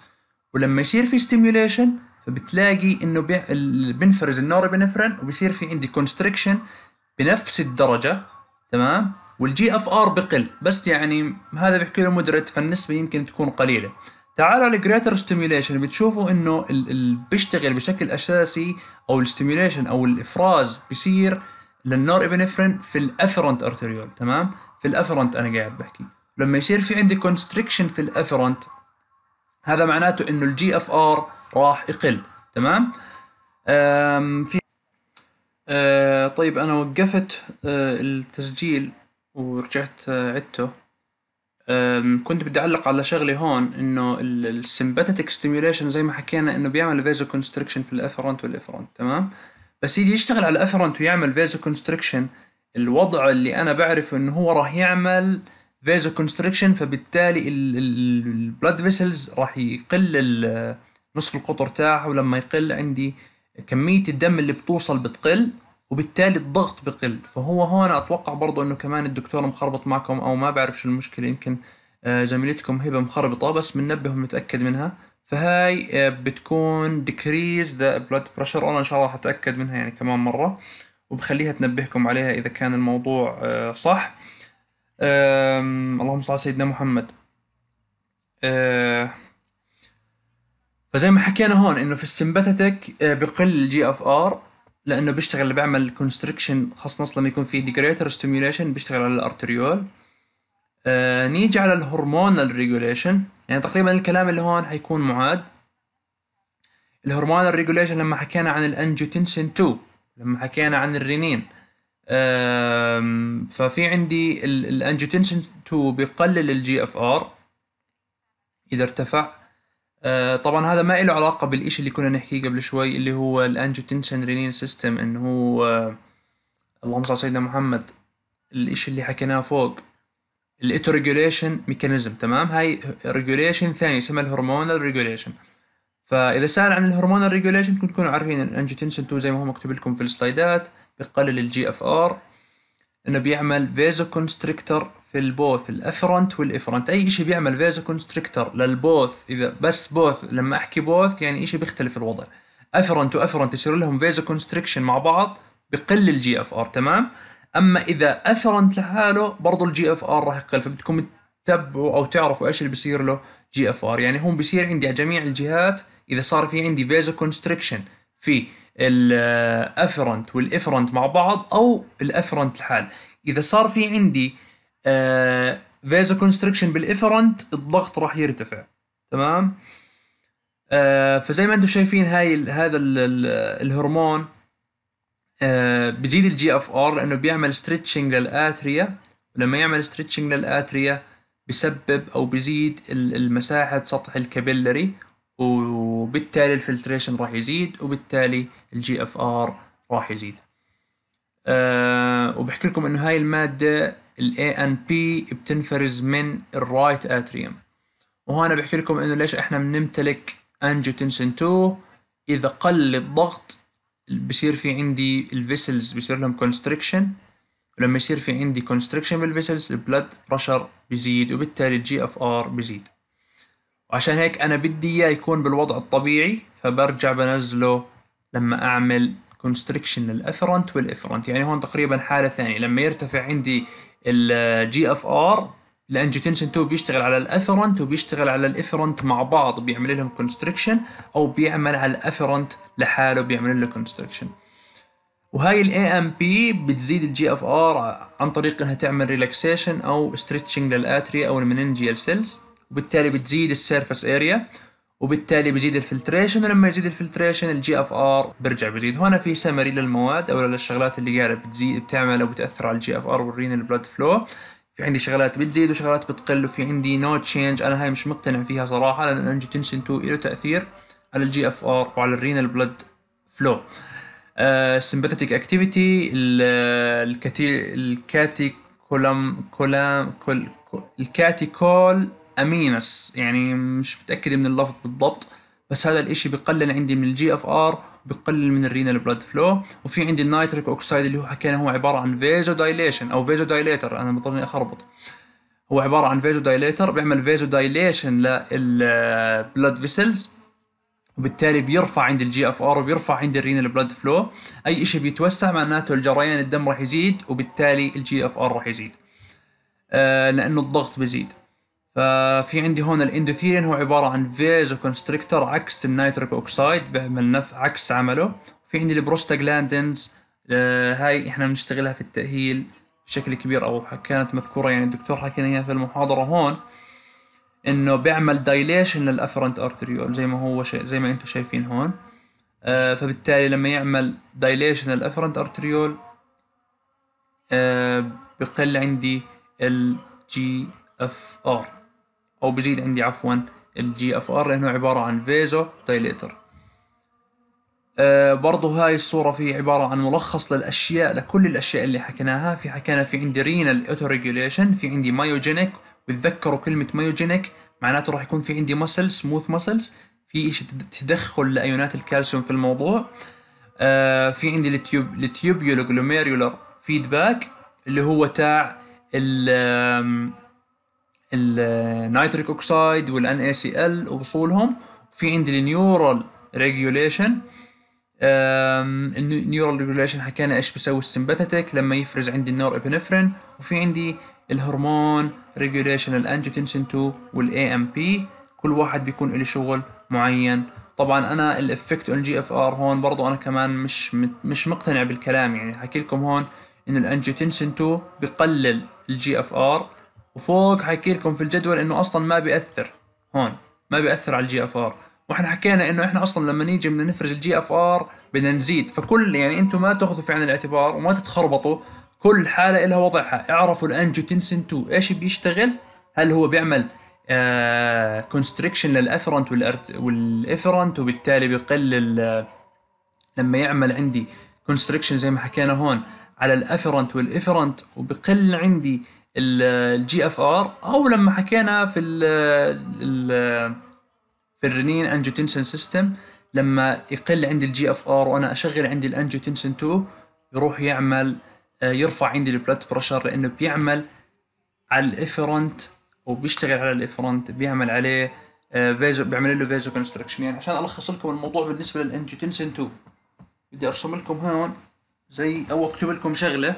ولما يصير في ستيميوليشن فبتلاقي انه بنفرز بنفرن وبصير في عندي كونستريكشن بنفس الدرجه تمام والجي اف ار بقل بس يعني هذا بيحكي له مدرت فالنسبه يمكن تكون قليله تعالوا الجريتر ستيميوليشن بتشوفوا انه ال ال بيشتغل بشكل اساسي او الستيميوليشن او الافراز بصير للنور ابنفرين في الافرنت ارتريول تمام في الافرنت انا قاعد بحكي لما يصير في عندي كونستريكشن في الافرنت هذا معناته انه الجي اف ار راح يقل تمام في آه طيب انا وقفت آه التسجيل ورجعت آه عدته كنت بدي اعلق على شغله هون انه السمباتيك ستيميوليشن زي ما حكينا انه بيعمل فيزو كونستريكشن في الافرنت والافرنت تمام بس يجي يشتغل على افرنت ويعمل فيزا كونستركشن الوضع اللي انا بعرفه انه هو راح يعمل فيزا كونستركشن فبالتالي البلاد فيسلز راح يقل نصف القطر تاعها ولما يقل عندي كمية الدم اللي بتوصل بتقل وبالتالي الضغط بقل فهو هون اتوقع برضه انه كمان الدكتور مخربط معكم او ما بعرف شو المشكله يمكن آه، زميلتكم هبه مخربطه بس بننبه ونتاكد منها فهاي آه، بتكون decrease the blood pressure وانا ان شاء الله حتاكد منها يعني كمان مره وبخليها تنبهكم عليها اذا كان الموضوع آه، صح اللهم صل على سيدنا محمد آه، فزي ما حكينا هون انه في السمباثيتك بقل الجي اف ار لانه بيشتغل اللي بيعمل كونستريكشن خاصه نص لما يكون في ديجريتر stimulation بيشتغل على الارتريول آه، نيجي على الهرمونال ريجوليشن يعني تقريبا الكلام اللي هون حيكون معاد الهرمونال ريجوليشن لما حكينا عن الانجوتنسين 2 لما حكينا عن الرينين ففي عندي الانجوتنسين 2 بقلل الجي اف ار اذا ارتفع آه، طبعا هذا ما له علاقة بالإشي اللي كنا نحكيه قبل شوي اللي هو الانجوتنسين رينين سيستم انه هو آه، اللهم صل على سيدنا محمد الإشي اللي حكيناه فوق الايتوريجوليشن ميكانيزم تمام هاي ريجوليشن ثاني يسمى الهرمونال ريجوليشن فاذا سال عن الهرمونال ريجوليشن كنتوا تكونوا عارفين الانجيتنسن 2 زي ما هو مكتوب لكم في السلايدات بقلل الجي اف ار انه بيعمل فيزو كونستريكتر في البوث الافرنت والافرنت اي شيء بيعمل فيزو كونستريكتر للبوث اذا بس بوث لما احكي بوث يعني شيء بيختلف الوضع افرنت وافرنت يصير لهم فيزو كونستريكشن مع بعض بقل الجي اف ار تمام اما اذا اثرنت لحاله برضه الجي اف ار راح يقل فبدكم تتبعوا او تعرفوا ايش اللي بيصير له جي اف ار يعني هون بيصير عندي على جميع الجهات اذا صار في عندي فيزا كونستريكشن في الافرنت والافرنت مع بعض او الافرنت لحال اذا صار في عندي فيزا آه، كونستريكشن بالافرنت الضغط راح يرتفع تمام آه، فزي ما انتم شايفين هاي هذا الهرمون بزيد الجي اف ار لانه بيعمل ستريتشنج للاتريا ولما يعمل ستريتشنج للاتريا بسبب او بزيد المساحه سطح الكابيلري وبالتالي الفلتريشن راح يزيد وبالتالي الجي اف ار راح يزيد أه وبحكي لكم انه هاي الماده الاي ان بي بتنفرز من الرايت اتريوم وهنا بحكي لكم انه ليش احنا بنمتلك انجوتنسين 2 اذا قل الضغط بصير في عندي الفيسلز بصير لهم كونستريكشن ولما يصير في عندي كونستريكشن بالفيسلز البلد بريشر بيزيد وبالتالي الجي اف ار بيزيد وعشان هيك انا بدي اياه يكون بالوضع الطبيعي فبرجع بنزله لما اعمل كونستريكشن للافرنت والافرنت يعني هون تقريبا حاله ثانيه لما يرتفع عندي الجي اف ار لان 2 بيشتغل على الافرنت وبيشتغل على الافرنت مع بعض بيعمل لهم كونستريكشن او بيعمل على الافرنت لحاله بيعمل له كونستريكشن وهاي الاي ام بي بتزيد الجي اف ار عن طريق انها تعمل ريلاكسيشن او ستريتشنج للاتريا او المننجيال سيلز وبالتالي بتزيد السيرفس اريا وبالتالي بيزيد الفلتريشن ولما يزيد الفلتريشن الجي اف ار بيرجع بيزيد هون في سمري للمواد او للشغلات اللي قاعده بتزيد بتعمل او بتاثر على الجي اف ار والرينال بلاد فلو في عندي شغلات بتزيد وشغلات بتقل وفي عندي نو تشينج انا هاي مش مقتنع فيها صراحه لان الانجيوتنسين 2 له تاثير على الجي اف ار وعلى الرينال بلد فلو السمباثيتيك اكتيفيتي الكاتي الكاتي كولام كولام كول الكاتيكول امينس يعني مش متاكد من اللفظ بالضبط بس هذا الاشي بقلل عندي من الجي اف ار بقلل من الرينال بلاد فلو وفي عندي النيتريك اوكسايد اللي هو حكينا هو عباره عن فيزو دايليشن او فيزو دايليتر انا بضلني اخربط هو عباره عن فيزو دايليتر بيعمل فيزو دايليشن للبلاد فيسلز وبالتالي بيرفع عند الجي اف ار وبيرفع عند الرينال بلاد فلو اي شيء بيتوسع معناته الجريان الدم راح يزيد وبالتالي الجي اف ار راح يزيد آه، لانه الضغط بيزيد ففي عندي هون الاندوثيلين هو عباره عن فيزو كونستريكتور عكس النيتريك اوكسايد بيعمل نف عكس عمله في عندي البروستاجلاندينز آه، هاي احنا بنشتغلها في التاهيل بشكل كبير او كانت مذكوره يعني الدكتور حكينا اياها في المحاضره هون انه بيعمل دايليشن للافرنت ارتريول زي ما هو شي زي ما انتم شايفين هون آه فبالتالي لما يعمل دايليشن للافرنت ارتريول آه بقل عندي الجي اف ار أو بزيد عندي عفوا الجي اف ار لأنه عبارة عن فيزو دايليتر أه برضه هاي الصورة في عبارة عن ملخص للأشياء لكل الأشياء اللي حكيناها في حكينا في عندي رينال ريجوليشن في عندي مايوجينيك وتذكروا كلمة مايوجينيك معناته راح يكون في عندي مسل سموث مسلز في شيء تدخل لأيونات الكالسيوم في الموضوع آه في عندي التيوب التيوبيولو فيدباك اللي هو تاع النيتريك اوكسايد والان اي سي ال وصولهم في عندي النيورال ريجوليشن النيورال ريجوليشن حكينا ايش بيسوي السمباثيتك لما يفرز عندي النور ابنفرين وفي عندي الهرمون ريجوليشن الانجوتنسين 2 والاي ام بي كل واحد بيكون له شغل معين طبعا انا الافكت اون جي اف ار هون برضو انا كمان مش مش مقتنع بالكلام يعني حكي لكم هون انه الانجوتنسين 2 بقلل الجي اف ار وفوق حكي لكم في الجدول انه اصلا ما بياثر هون ما بياثر على الجي اف ار واحنا حكينا انه احنا اصلا لما نيجي بدنا نفرز الجي اف ار بدنا نزيد فكل يعني انتم ما تاخذوا في عين الاعتبار وما تتخربطوا كل حاله لها وضعها اعرفوا الانجوتنسن 2 ايش بيشتغل هل هو بيعمل كونستريكشن آه، للافرنت والافرنت وبالتالي بقل لما يعمل عندي كونستريكشن زي ما حكينا هون على الافرنت والافرنت وبقل عندي الجي اف ار او لما حكينا في الـ الـ في الرنين انجوتنسن سيستم لما يقل عندي الجي اف ار وانا اشغل عندي الانجوتنسن 2 يروح يعمل آه، يرفع عندي البلات بريشر لانه بيعمل على الافرنت او بيشتغل على الافرنت بيعمل عليه فيزو آه، بيعمل له فيزو كونستركشن يعني عشان الخص لكم الموضوع بالنسبه للانجوتنسن 2 بدي ارسم لكم هون زي او اكتب لكم شغله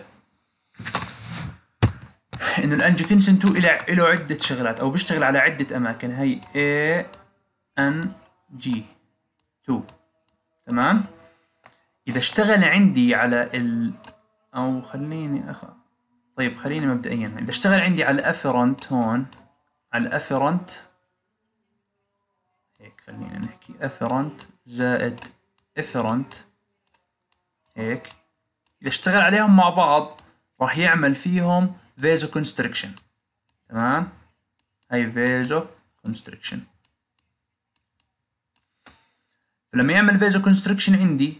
انه الانجوتنشن 2 له له عده شغلات او بيشتغل على عده اماكن هي A N G 2 تمام اذا اشتغل عندي على ال او خليني أخ... طيب خليني مبدئيا اذا اشتغل عندي على الافرنت هون على الافرنت هيك خلينا نحكي افرنت زائد افرنت هيك اذا اشتغل عليهم مع بعض راح يعمل فيهم فيزو كونستريكشن تمام هاي فيزو كونستريكشن فلما يعمل فيزو كونستريكشن عندي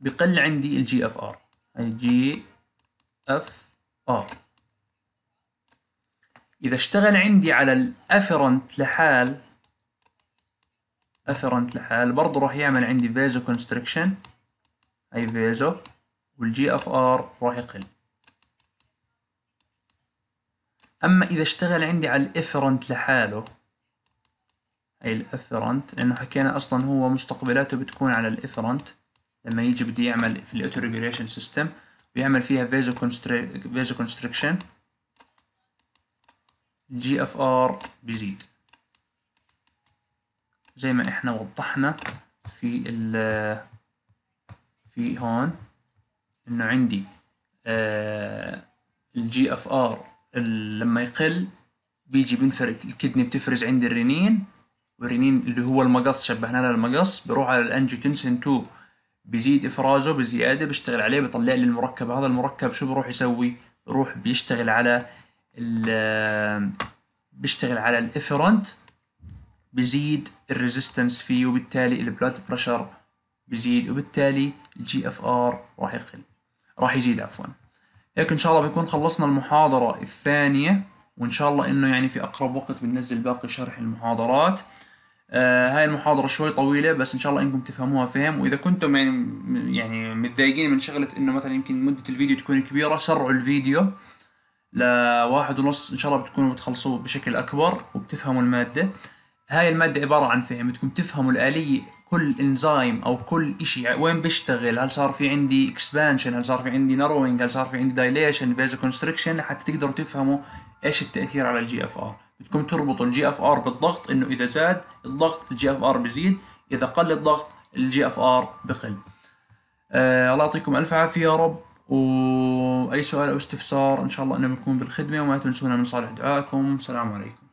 بقل عندي الجي اف ار هاي جي اف ار اذا اشتغل عندي على الافرنت لحال افرنت لحال برضه راح يعمل عندي فيزو كونستريكشن اي فيزو والجي اف ار راح يقل أما إذا اشتغل عندي على الافرنت لحاله أي الافرنت لأنه حكينا أصلا هو مستقبلاته بتكون على الافرنت لما يجي بده يعمل في الاوتو ريجوليشن سيستم ويعمل فيها فيزو كونستريكشن جي اف ار بيزيد زي ما احنا وضحنا في ال في هون انه عندي الجي اف ار لما يقل بيجي بينفرد الكدني بتفرز عند الرنين والرنين اللي هو المقص شبهنا له المقص بروح على الانجيوتنسين 2 بيزيد افرازه بزياده بشتغل عليه بيطلع لي المركب هذا المركب شو بروح يسوي بروح بيشتغل على ال بيشتغل على الافرنت بزيد الريزستنس فيه وبالتالي البلاد بريشر بزيد وبالتالي الجي اف ار راح يقل راح يزيد عفوا هيك ان شاء الله بنكون خلصنا المحاضرة الثانية وان شاء الله انه يعني في اقرب وقت بننزل باقي شرح المحاضرات آه هاي المحاضرة شوي طويلة بس ان شاء الله انكم تفهموها فهم واذا كنتم يعني يعني متضايقين من شغلة انه مثلا يمكن مدة الفيديو تكون كبيرة سرعوا الفيديو لواحد ونص ان شاء الله بتكونوا بتخلصوه بشكل اكبر وبتفهموا المادة هاي المادة عبارة عن فهم بدكم تفهموا الآلية كل انزيم او كل شيء وين بيشتغل هل صار في عندي اكسبانشن هل صار في عندي ناروينج هل صار في عندي دايليشن بيزو كونستريكشن حتى تقدروا تفهموا ايش التاثير على الجي اف ار بدكم تربطوا الجي اف ار بالضغط انه اذا زاد الضغط الجي اف ار بزيد اذا قل الضغط الجي اف ار بقل آه الله يعطيكم الف عافيه يا رب واي سؤال او استفسار ان شاء الله انه بكون بالخدمه وما تنسونا من صالح دعائكم السلام عليكم